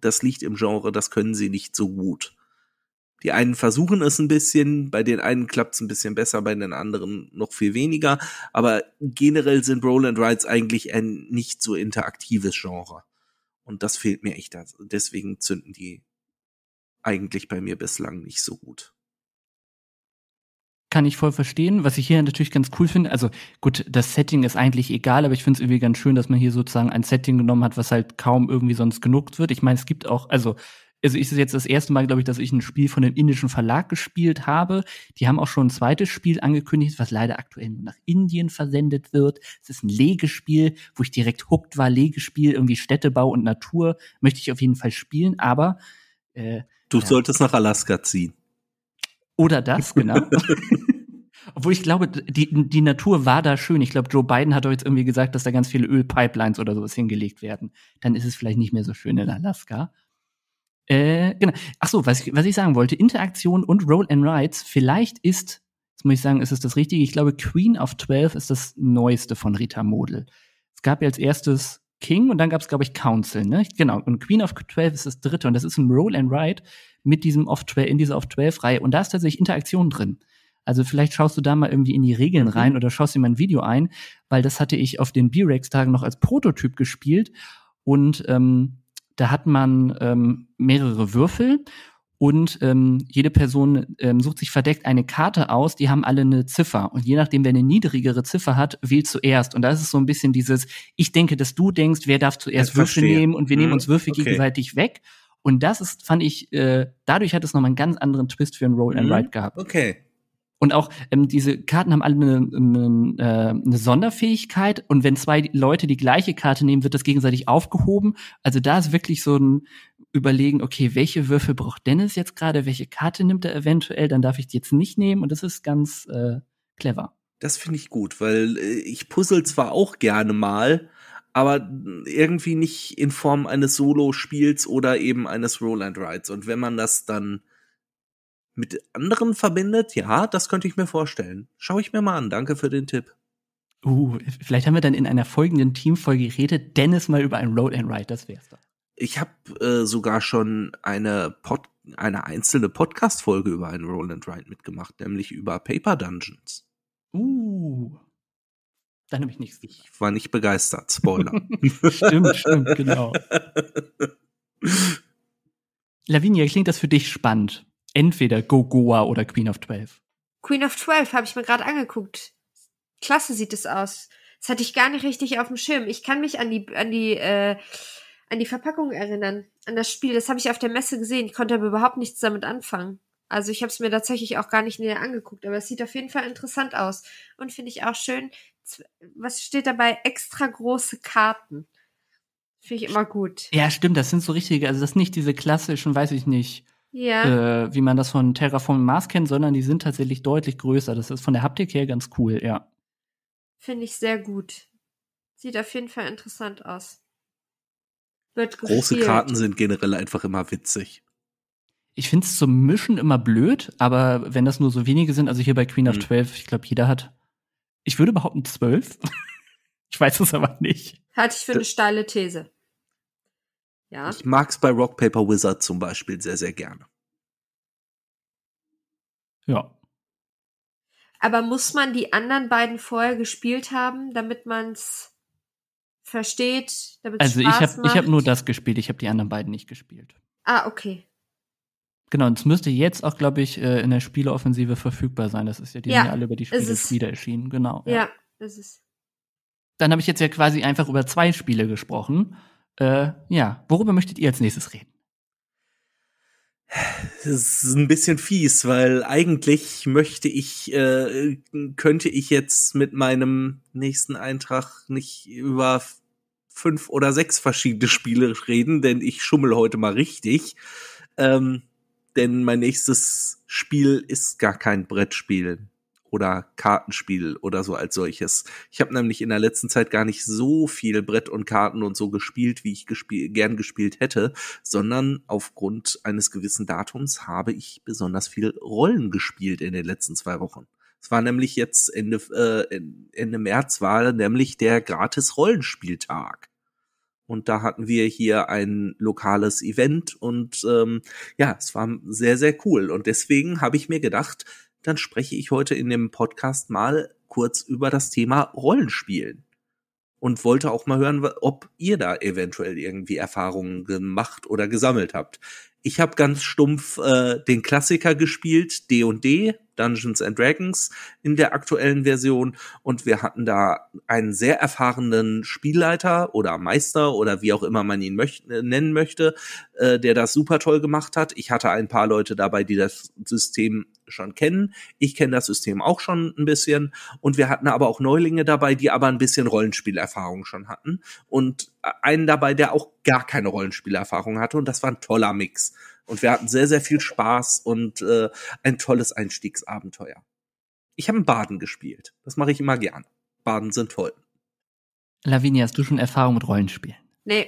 das liegt im Genre, das können sie nicht so gut. Die einen versuchen es ein bisschen, bei den einen klappt es ein bisschen besser, bei den anderen noch viel weniger. Aber generell sind Roll and Rides eigentlich ein nicht so interaktives Genre. Und das fehlt mir echt. Deswegen zünden die eigentlich bei mir bislang nicht so gut kann ich voll verstehen. Was ich hier natürlich ganz cool finde, also gut, das Setting ist eigentlich egal, aber ich finde es irgendwie ganz schön, dass man hier sozusagen ein Setting genommen hat, was halt kaum irgendwie sonst genug wird. Ich meine, es gibt auch, also also ist es jetzt das erste Mal, glaube ich, dass ich ein Spiel von einem indischen Verlag gespielt habe. Die haben auch schon ein zweites Spiel angekündigt, was leider aktuell nur nach Indien versendet wird. Es ist ein Legespiel, wo ich direkt hooked war. Legespiel, irgendwie Städtebau und Natur möchte ich auf jeden Fall spielen, aber äh, Du ja. solltest nach Alaska ziehen. Oder das, genau. Obwohl ich glaube, die, die Natur war da schön. Ich glaube, Joe Biden hat doch jetzt irgendwie gesagt, dass da ganz viele Ölpipelines oder sowas hingelegt werden. Dann ist es vielleicht nicht mehr so schön in Alaska. Äh, genau. Ach so, was ich, was ich sagen wollte, Interaktion und Roll and Rides, vielleicht ist, jetzt muss ich sagen, ist es das Richtige. Ich glaube, Queen of Twelve ist das Neueste von Rita Model. Es gab ja als erstes King und dann gab es, glaube ich, Council, ne? Genau. Und Queen of Twelve ist das dritte und das ist ein Roll and Ride mit diesem Off 12, in dieser Off 12 Reihe und da ist tatsächlich Interaktion drin. Also vielleicht schaust du da mal irgendwie in die Regeln mhm. rein oder schaust dir mal ein Video ein, weil das hatte ich auf den B-Rex-Tagen noch als Prototyp gespielt und ähm, da hat man ähm, mehrere Würfel und ähm, jede Person ähm, sucht sich verdeckt eine Karte aus, die haben alle eine Ziffer. Und je nachdem, wer eine niedrigere Ziffer hat, wählt zuerst. Und da ist es so ein bisschen dieses, ich denke, dass du denkst, wer darf zuerst Würfel nehmen und wir hm, nehmen mhm. uns Würfel okay. gegenseitig weg. Und das ist, fand ich, äh, dadurch hat es nochmal einen ganz anderen Twist für ein Roll and mhm. Write hm, gehabt. Okay. Und auch ähm, diese Karten haben alle eine, eine, äh, eine Sonderfähigkeit. Und wenn zwei Leute die gleiche Karte nehmen, wird das gegenseitig aufgehoben. Also da ist wirklich so ein Überlegen, okay, welche Würfel braucht Dennis jetzt gerade? Welche Karte nimmt er eventuell? Dann darf ich die jetzt nicht nehmen. Und das ist ganz äh, clever. Das finde ich gut, weil äh, ich puzzle zwar auch gerne mal, aber irgendwie nicht in Form eines Solo-Spiels oder eben eines Roll and Rides. Und wenn man das dann mit anderen verbindet, ja, das könnte ich mir vorstellen. Schaue ich mir mal an. Danke für den Tipp. Uh, vielleicht haben wir dann in einer folgenden Teamfolge geredet, Dennis mal über ein Road and Ride, das wär's doch. Ich habe äh, sogar schon eine, Pod eine einzelne Podcast-Folge über ein Roll and Ride mitgemacht, nämlich über Paper Dungeons. Uh, Da habe ich nichts. Ich war nicht begeistert, Spoiler. stimmt, stimmt, genau. Lavinia, klingt das für dich spannend? entweder Go Goa oder Queen of Twelve. Queen of Twelve habe ich mir gerade angeguckt. Klasse sieht es aus. Das hatte ich gar nicht richtig auf dem Schirm. Ich kann mich an die an die äh, an die Verpackung erinnern, an das Spiel. Das habe ich auf der Messe gesehen. Ich konnte aber überhaupt nichts damit anfangen. Also ich habe es mir tatsächlich auch gar nicht näher angeguckt, aber es sieht auf jeden Fall interessant aus und finde ich auch schön. Was steht dabei? Extra große Karten. Finde ich immer gut. Ja, stimmt. Das sind so richtige. Also das sind nicht diese klassischen, weiß ich nicht ja. äh, wie man das von Terraform Mars kennt, sondern die sind tatsächlich deutlich größer. Das ist von der Haptik her ganz cool, ja. Finde ich sehr gut. Sieht auf jeden Fall interessant aus. Wird gespielt. Große Karten sind generell einfach immer witzig. Ich finde es zum Mischen immer blöd, aber wenn das nur so wenige sind, also hier bei Queen of mhm. 12, ich glaube, jeder hat, ich würde behaupten, zwölf. ich weiß es aber nicht. Halte ich für äh. eine steile These. Ja. Ich mag's bei Rock Paper Wizard zum Beispiel sehr, sehr gerne. Ja. Aber muss man die anderen beiden vorher gespielt haben, damit man's versteht, damit also Spaß ich hab, ich habe nur das gespielt, ich habe die anderen beiden nicht gespielt. Ah, okay. Genau, und es müsste jetzt auch, glaube ich, äh, in der Spieleoffensive verfügbar sein. Das ist ja, die ja, alle über die Spiele wieder erschienen, genau. Ja, ja. ist Dann habe ich jetzt ja quasi einfach über zwei Spiele gesprochen. Äh, ja, worüber möchtet ihr als nächstes reden? Das ist ein bisschen fies, weil eigentlich möchte ich, äh, könnte ich jetzt mit meinem nächsten Eintrag nicht über fünf oder sechs verschiedene Spiele reden, denn ich schummel heute mal richtig. Ähm, denn mein nächstes Spiel ist gar kein Brettspiel oder Kartenspiel oder so als solches. Ich habe nämlich in der letzten Zeit gar nicht so viel Brett und Karten und so gespielt, wie ich gespiel gern gespielt hätte, sondern aufgrund eines gewissen Datums habe ich besonders viel Rollen gespielt in den letzten zwei Wochen. Es war nämlich jetzt Ende, äh, Ende März war nämlich der gratis Rollenspieltag. Und da hatten wir hier ein lokales Event und ähm, ja, es war sehr, sehr cool. Und deswegen habe ich mir gedacht, dann spreche ich heute in dem Podcast mal kurz über das Thema Rollenspielen. Und wollte auch mal hören, ob ihr da eventuell irgendwie Erfahrungen gemacht oder gesammelt habt. Ich habe ganz stumpf äh, den Klassiker gespielt, D&D, Dungeons and Dragons in der aktuellen Version und wir hatten da einen sehr erfahrenen Spielleiter oder Meister oder wie auch immer man ihn möcht äh, nennen möchte, äh, der das super toll gemacht hat. Ich hatte ein paar Leute dabei, die das System schon kennen. Ich kenne das System auch schon ein bisschen und wir hatten aber auch Neulinge dabei, die aber ein bisschen Rollenspielerfahrung schon hatten und äh, einen dabei, der auch gar keine Rollenspielerfahrung hatte und das war ein toller Mix. Und wir hatten sehr, sehr viel Spaß und äh, ein tolles Einstiegsabenteuer. Ich habe Baden gespielt. Das mache ich immer gern. Baden sind toll. Lavinia, hast du schon Erfahrung mit Rollenspielen? Nee.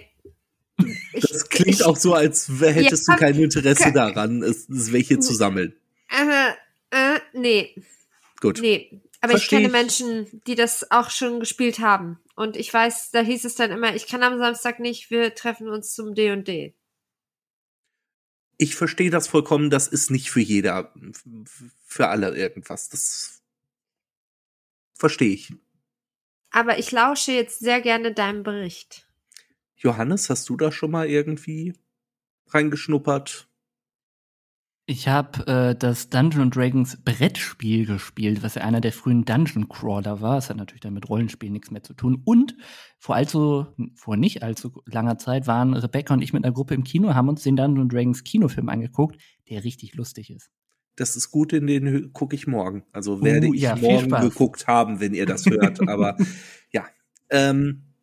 das klingt ich, auch so, als hättest du kein Interesse kann, daran, es, es welche zu sammeln. Äh, äh, nee. Gut. Nee. Aber Versteh ich kenne Menschen, die das auch schon gespielt haben. Und ich weiß, da hieß es dann immer, ich kann am Samstag nicht, wir treffen uns zum D&D. &D ich verstehe das vollkommen, das ist nicht für jeder, für alle irgendwas. Das verstehe ich. Aber ich lausche jetzt sehr gerne deinem Bericht. Johannes, hast du da schon mal irgendwie reingeschnuppert? Ich habe äh, das Dungeon Dragons Brettspiel gespielt, was ja einer der frühen Dungeon Crawler war. Es hat natürlich dann mit Rollenspielen nichts mehr zu tun. Und vor allzu, vor nicht allzu langer Zeit waren Rebecca und ich mit einer Gruppe im Kino, haben uns den Dungeon Dragons Kinofilm angeguckt, der richtig lustig ist. Das ist gut, in den gucke ich morgen. Also werde uh, ja, ich morgen geguckt haben, wenn ihr das hört. Aber ja. Ähm,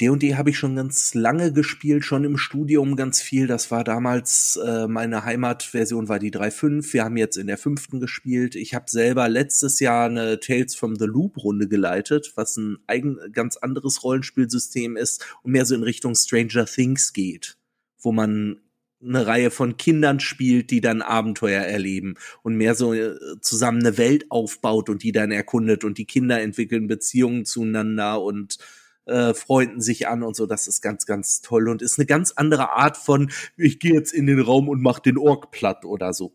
D&D habe ich schon ganz lange gespielt, schon im Studium ganz viel. Das war damals äh, meine Heimatversion war die 3.5. Wir haben jetzt in der fünften gespielt. Ich habe selber letztes Jahr eine Tales from the Loop Runde geleitet, was ein eigen, ganz anderes Rollenspielsystem ist und mehr so in Richtung Stranger Things geht, wo man eine Reihe von Kindern spielt, die dann Abenteuer erleben und mehr so äh, zusammen eine Welt aufbaut und die dann erkundet und die Kinder entwickeln Beziehungen zueinander und äh, freunden sich an und so. Das ist ganz, ganz toll und ist eine ganz andere Art von, ich gehe jetzt in den Raum und mach den Ork platt oder so.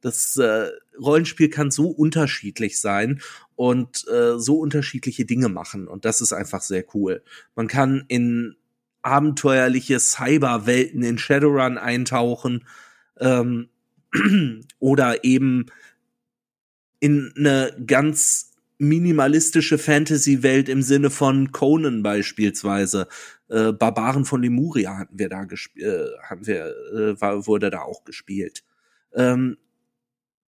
Das äh, Rollenspiel kann so unterschiedlich sein und äh, so unterschiedliche Dinge machen und das ist einfach sehr cool. Man kann in abenteuerliche Cyberwelten in Shadowrun eintauchen ähm, oder eben in eine ganz minimalistische Fantasy-Welt im Sinne von Conan beispielsweise. Äh, Barbaren von Lemuria hatten wir da gespielt, äh, hatten wir, äh, wurde da auch gespielt. Ähm,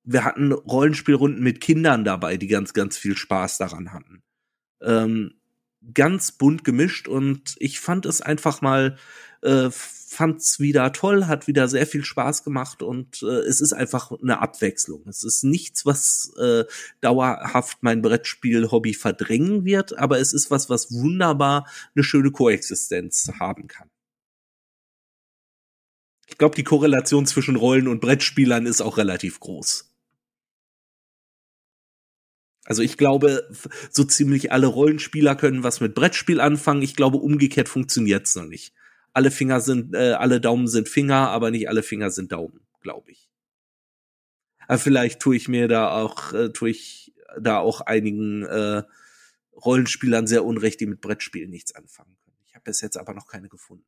wir hatten Rollenspielrunden mit Kindern dabei, die ganz, ganz viel Spaß daran hatten. Ähm, ganz bunt gemischt und ich fand es einfach mal äh, fand's wieder toll, hat wieder sehr viel Spaß gemacht und äh, es ist einfach eine Abwechslung. Es ist nichts, was äh, dauerhaft mein Brettspiel-Hobby verdrängen wird, aber es ist was, was wunderbar eine schöne Koexistenz haben kann. Ich glaube, die Korrelation zwischen Rollen und Brettspielern ist auch relativ groß. Also ich glaube, so ziemlich alle Rollenspieler können was mit Brettspiel anfangen. Ich glaube, umgekehrt funktioniert's noch nicht alle Finger sind, äh, alle Daumen sind Finger, aber nicht alle Finger sind Daumen, glaube ich. Aber vielleicht tue ich mir da auch, äh, tue ich da auch einigen äh, Rollenspielern sehr Unrecht, die mit Brettspielen nichts anfangen können. Ich habe bis jetzt aber noch keine gefunden.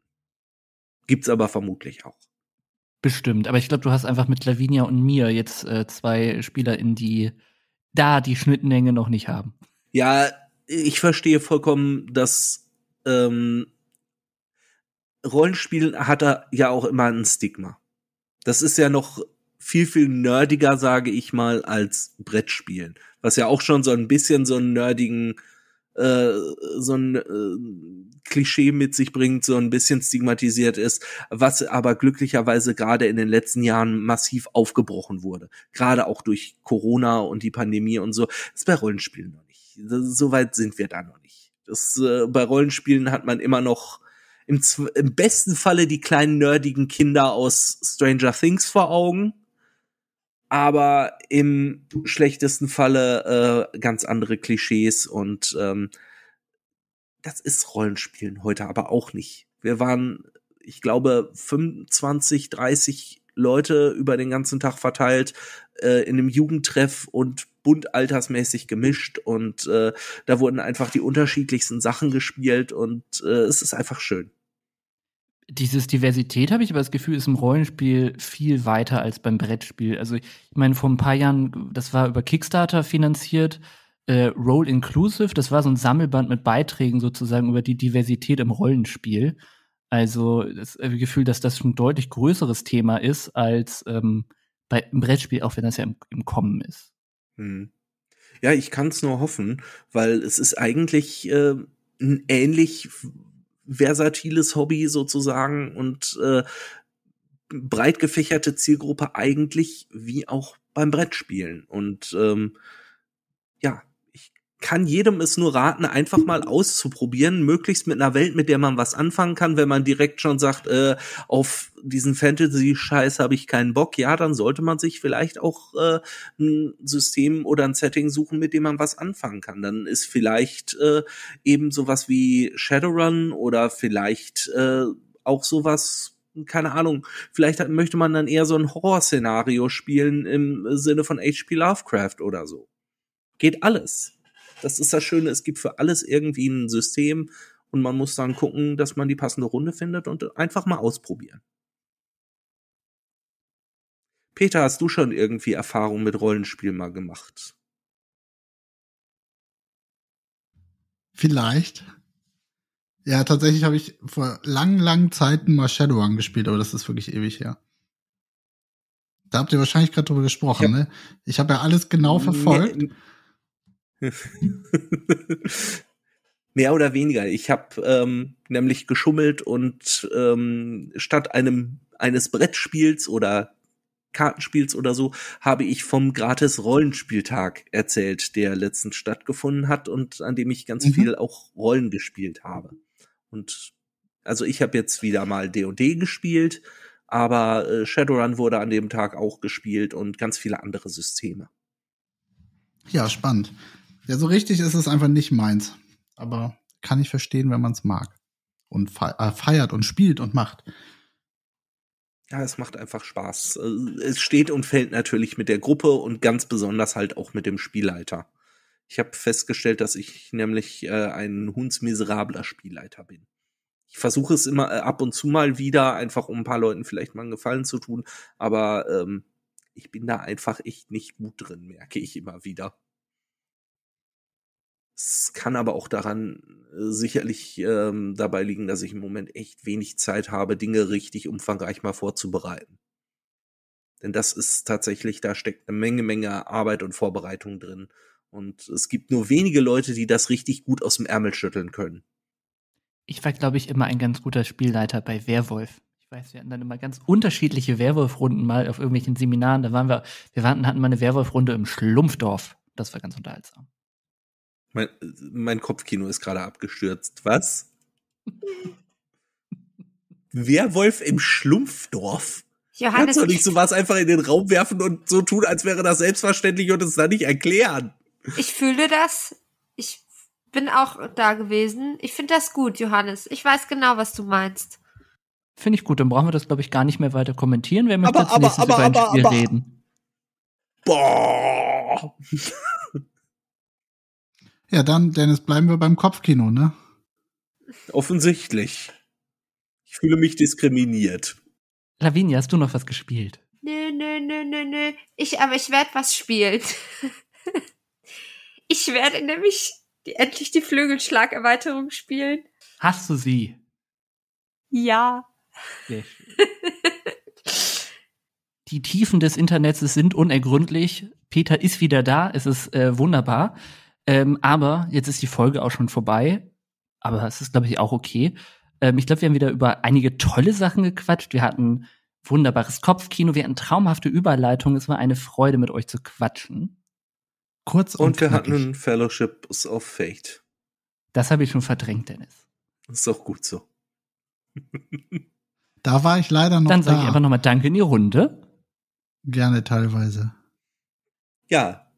Gibt's aber vermutlich auch. Bestimmt, aber ich glaube, du hast einfach mit Lavinia und mir jetzt äh, zwei Spieler in die da die Schnittmenge noch nicht haben. Ja, ich verstehe vollkommen, dass ähm, Rollenspielen hat er ja auch immer ein Stigma. Das ist ja noch viel, viel nerdiger, sage ich mal, als Brettspielen. Was ja auch schon so ein bisschen so einen nerdigen, äh, so ein äh, Klischee mit sich bringt, so ein bisschen stigmatisiert ist, was aber glücklicherweise gerade in den letzten Jahren massiv aufgebrochen wurde. Gerade auch durch Corona und die Pandemie und so. Das ist bei Rollenspielen noch nicht. So weit sind wir da noch nicht. Das, äh, bei Rollenspielen hat man immer noch im, im besten Falle die kleinen nerdigen Kinder aus Stranger Things vor Augen, aber im schlechtesten Falle äh, ganz andere Klischees und ähm, das ist Rollenspielen heute aber auch nicht. Wir waren, ich glaube, 25, 30 Leute über den ganzen Tag verteilt äh, in einem Jugendtreff und bunt altersmäßig gemischt und äh, da wurden einfach die unterschiedlichsten Sachen gespielt und äh, es ist einfach schön dieses Diversität habe ich aber das Gefühl, ist im Rollenspiel viel weiter als beim Brettspiel. Also ich meine, vor ein paar Jahren, das war über Kickstarter finanziert, äh, Roll Inclusive, das war so ein Sammelband mit Beiträgen sozusagen über die Diversität im Rollenspiel. Also das äh, Gefühl, dass das ein deutlich größeres Thema ist als ähm, bei, im Brettspiel, auch wenn das ja im, im Kommen ist. Hm. Ja, ich kann es nur hoffen, weil es ist eigentlich äh, ein ähnlich versatiles Hobby sozusagen und äh, breit gefächerte Zielgruppe eigentlich wie auch beim Brettspielen. Und ähm, ja, kann jedem es nur raten, einfach mal auszuprobieren, möglichst mit einer Welt, mit der man was anfangen kann, wenn man direkt schon sagt, äh, auf diesen Fantasy-Scheiß habe ich keinen Bock, ja, dann sollte man sich vielleicht auch äh, ein System oder ein Setting suchen, mit dem man was anfangen kann. Dann ist vielleicht äh, eben sowas wie Shadowrun oder vielleicht äh, auch sowas keine Ahnung, vielleicht möchte man dann eher so ein Horrorszenario spielen im Sinne von H.P. Lovecraft oder so. Geht alles. Das ist das Schöne, es gibt für alles irgendwie ein System und man muss dann gucken, dass man die passende Runde findet und einfach mal ausprobieren. Peter, hast du schon irgendwie Erfahrung mit Rollenspiel mal gemacht? Vielleicht. Ja, tatsächlich habe ich vor langen, langen Zeiten mal Shadowrun gespielt, aber das ist wirklich ewig her. Da habt ihr wahrscheinlich gerade drüber gesprochen, ja. ne? Ich habe ja alles genau verfolgt. Nee, Mehr oder weniger. Ich habe ähm, nämlich geschummelt und ähm, statt einem eines Brettspiels oder Kartenspiels oder so, habe ich vom gratis Rollenspieltag erzählt, der letztens stattgefunden hat und an dem ich ganz mhm. viel auch Rollen gespielt habe. Und also ich habe jetzt wieder mal D&D gespielt, aber äh, Shadowrun wurde an dem Tag auch gespielt und ganz viele andere Systeme. Ja, spannend. Ja, so richtig ist es einfach nicht meins. Aber kann ich verstehen, wenn man es mag. Und äh, feiert und spielt und macht. Ja, es macht einfach Spaß. Äh, es steht und fällt natürlich mit der Gruppe und ganz besonders halt auch mit dem Spielleiter. Ich habe festgestellt, dass ich nämlich äh, ein hundsmiserabler Spielleiter bin. Ich versuche es immer äh, ab und zu mal wieder, einfach um ein paar Leuten vielleicht mal einen Gefallen zu tun, aber ähm, ich bin da einfach echt nicht gut drin, merke ich immer wieder. Es kann aber auch daran äh, sicherlich ähm, dabei liegen, dass ich im Moment echt wenig Zeit habe, Dinge richtig umfangreich mal vorzubereiten. Denn das ist tatsächlich, da steckt eine Menge, Menge Arbeit und Vorbereitung drin. Und es gibt nur wenige Leute, die das richtig gut aus dem Ärmel schütteln können. Ich war, glaube ich, immer ein ganz guter Spielleiter bei Werwolf. Ich weiß, wir hatten dann immer ganz unterschiedliche Werwolf-Runden mal auf irgendwelchen Seminaren. Da waren wir, wir hatten mal eine Werwolf-Runde im Schlumpfdorf. Das war ganz unterhaltsam. Mein, mein Kopfkino ist gerade abgestürzt. Was? Werwolf im Schlumpfdorf? Johannes. Kannst doch nicht sowas einfach in den Raum werfen und so tun, als wäre das selbstverständlich und es dann nicht erklären. Ich fühle das. Ich bin auch da gewesen. Ich finde das gut, Johannes. Ich weiß genau, was du meinst. Finde ich gut. Dann brauchen wir das, glaube ich, gar nicht mehr weiter kommentieren. Wir möchten aber, jetzt aber, aber, über ein aber, Spiel aber, reden. Boah. Ja, dann, Dennis, bleiben wir beim Kopfkino, ne? Offensichtlich. Ich fühle mich diskriminiert. Lavinia, hast du noch was gespielt? Nö, nö, nö, nö, nö. Ich, aber ich werde was spielen. ich werde nämlich die, endlich die Flügelschlagerweiterung spielen. Hast du sie? Ja. die Tiefen des Internets sind unergründlich. Peter ist wieder da. Es ist äh, wunderbar. Ähm, aber jetzt ist die Folge auch schon vorbei. Aber es ist, glaube ich, auch okay. Ähm, ich glaube, wir haben wieder über einige tolle Sachen gequatscht. Wir hatten wunderbares Kopfkino, wir hatten traumhafte Überleitungen. Es war eine Freude, mit euch zu quatschen. Kurz und, und wir hatten ein Fellowship of Fate. Das habe ich schon verdrängt, Dennis. Ist doch gut so. da war ich leider noch Dann sage da. ich einfach nochmal Danke in die Runde. Gerne teilweise. Ja,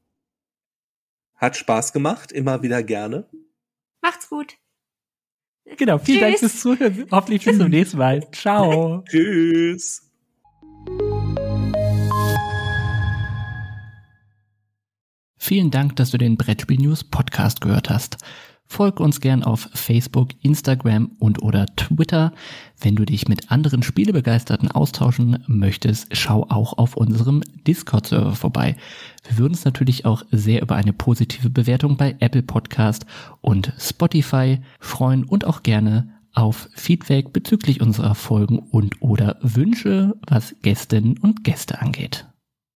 hat Spaß gemacht, immer wieder gerne. Macht's gut. Genau, vielen Tschüss. Dank fürs Zuhören. Hoffentlich bis zum nächsten Mal. Ciao. Tschüss. Vielen Dank, dass du den Brettspiel News Podcast gehört hast. Folg uns gern auf Facebook, Instagram und oder Twitter. Wenn du dich mit anderen Spielebegeisterten austauschen möchtest, schau auch auf unserem Discord-Server vorbei. Wir würden uns natürlich auch sehr über eine positive Bewertung bei Apple Podcast und Spotify freuen und auch gerne auf Feedback bezüglich unserer Folgen und oder Wünsche, was Gästinnen und Gäste angeht.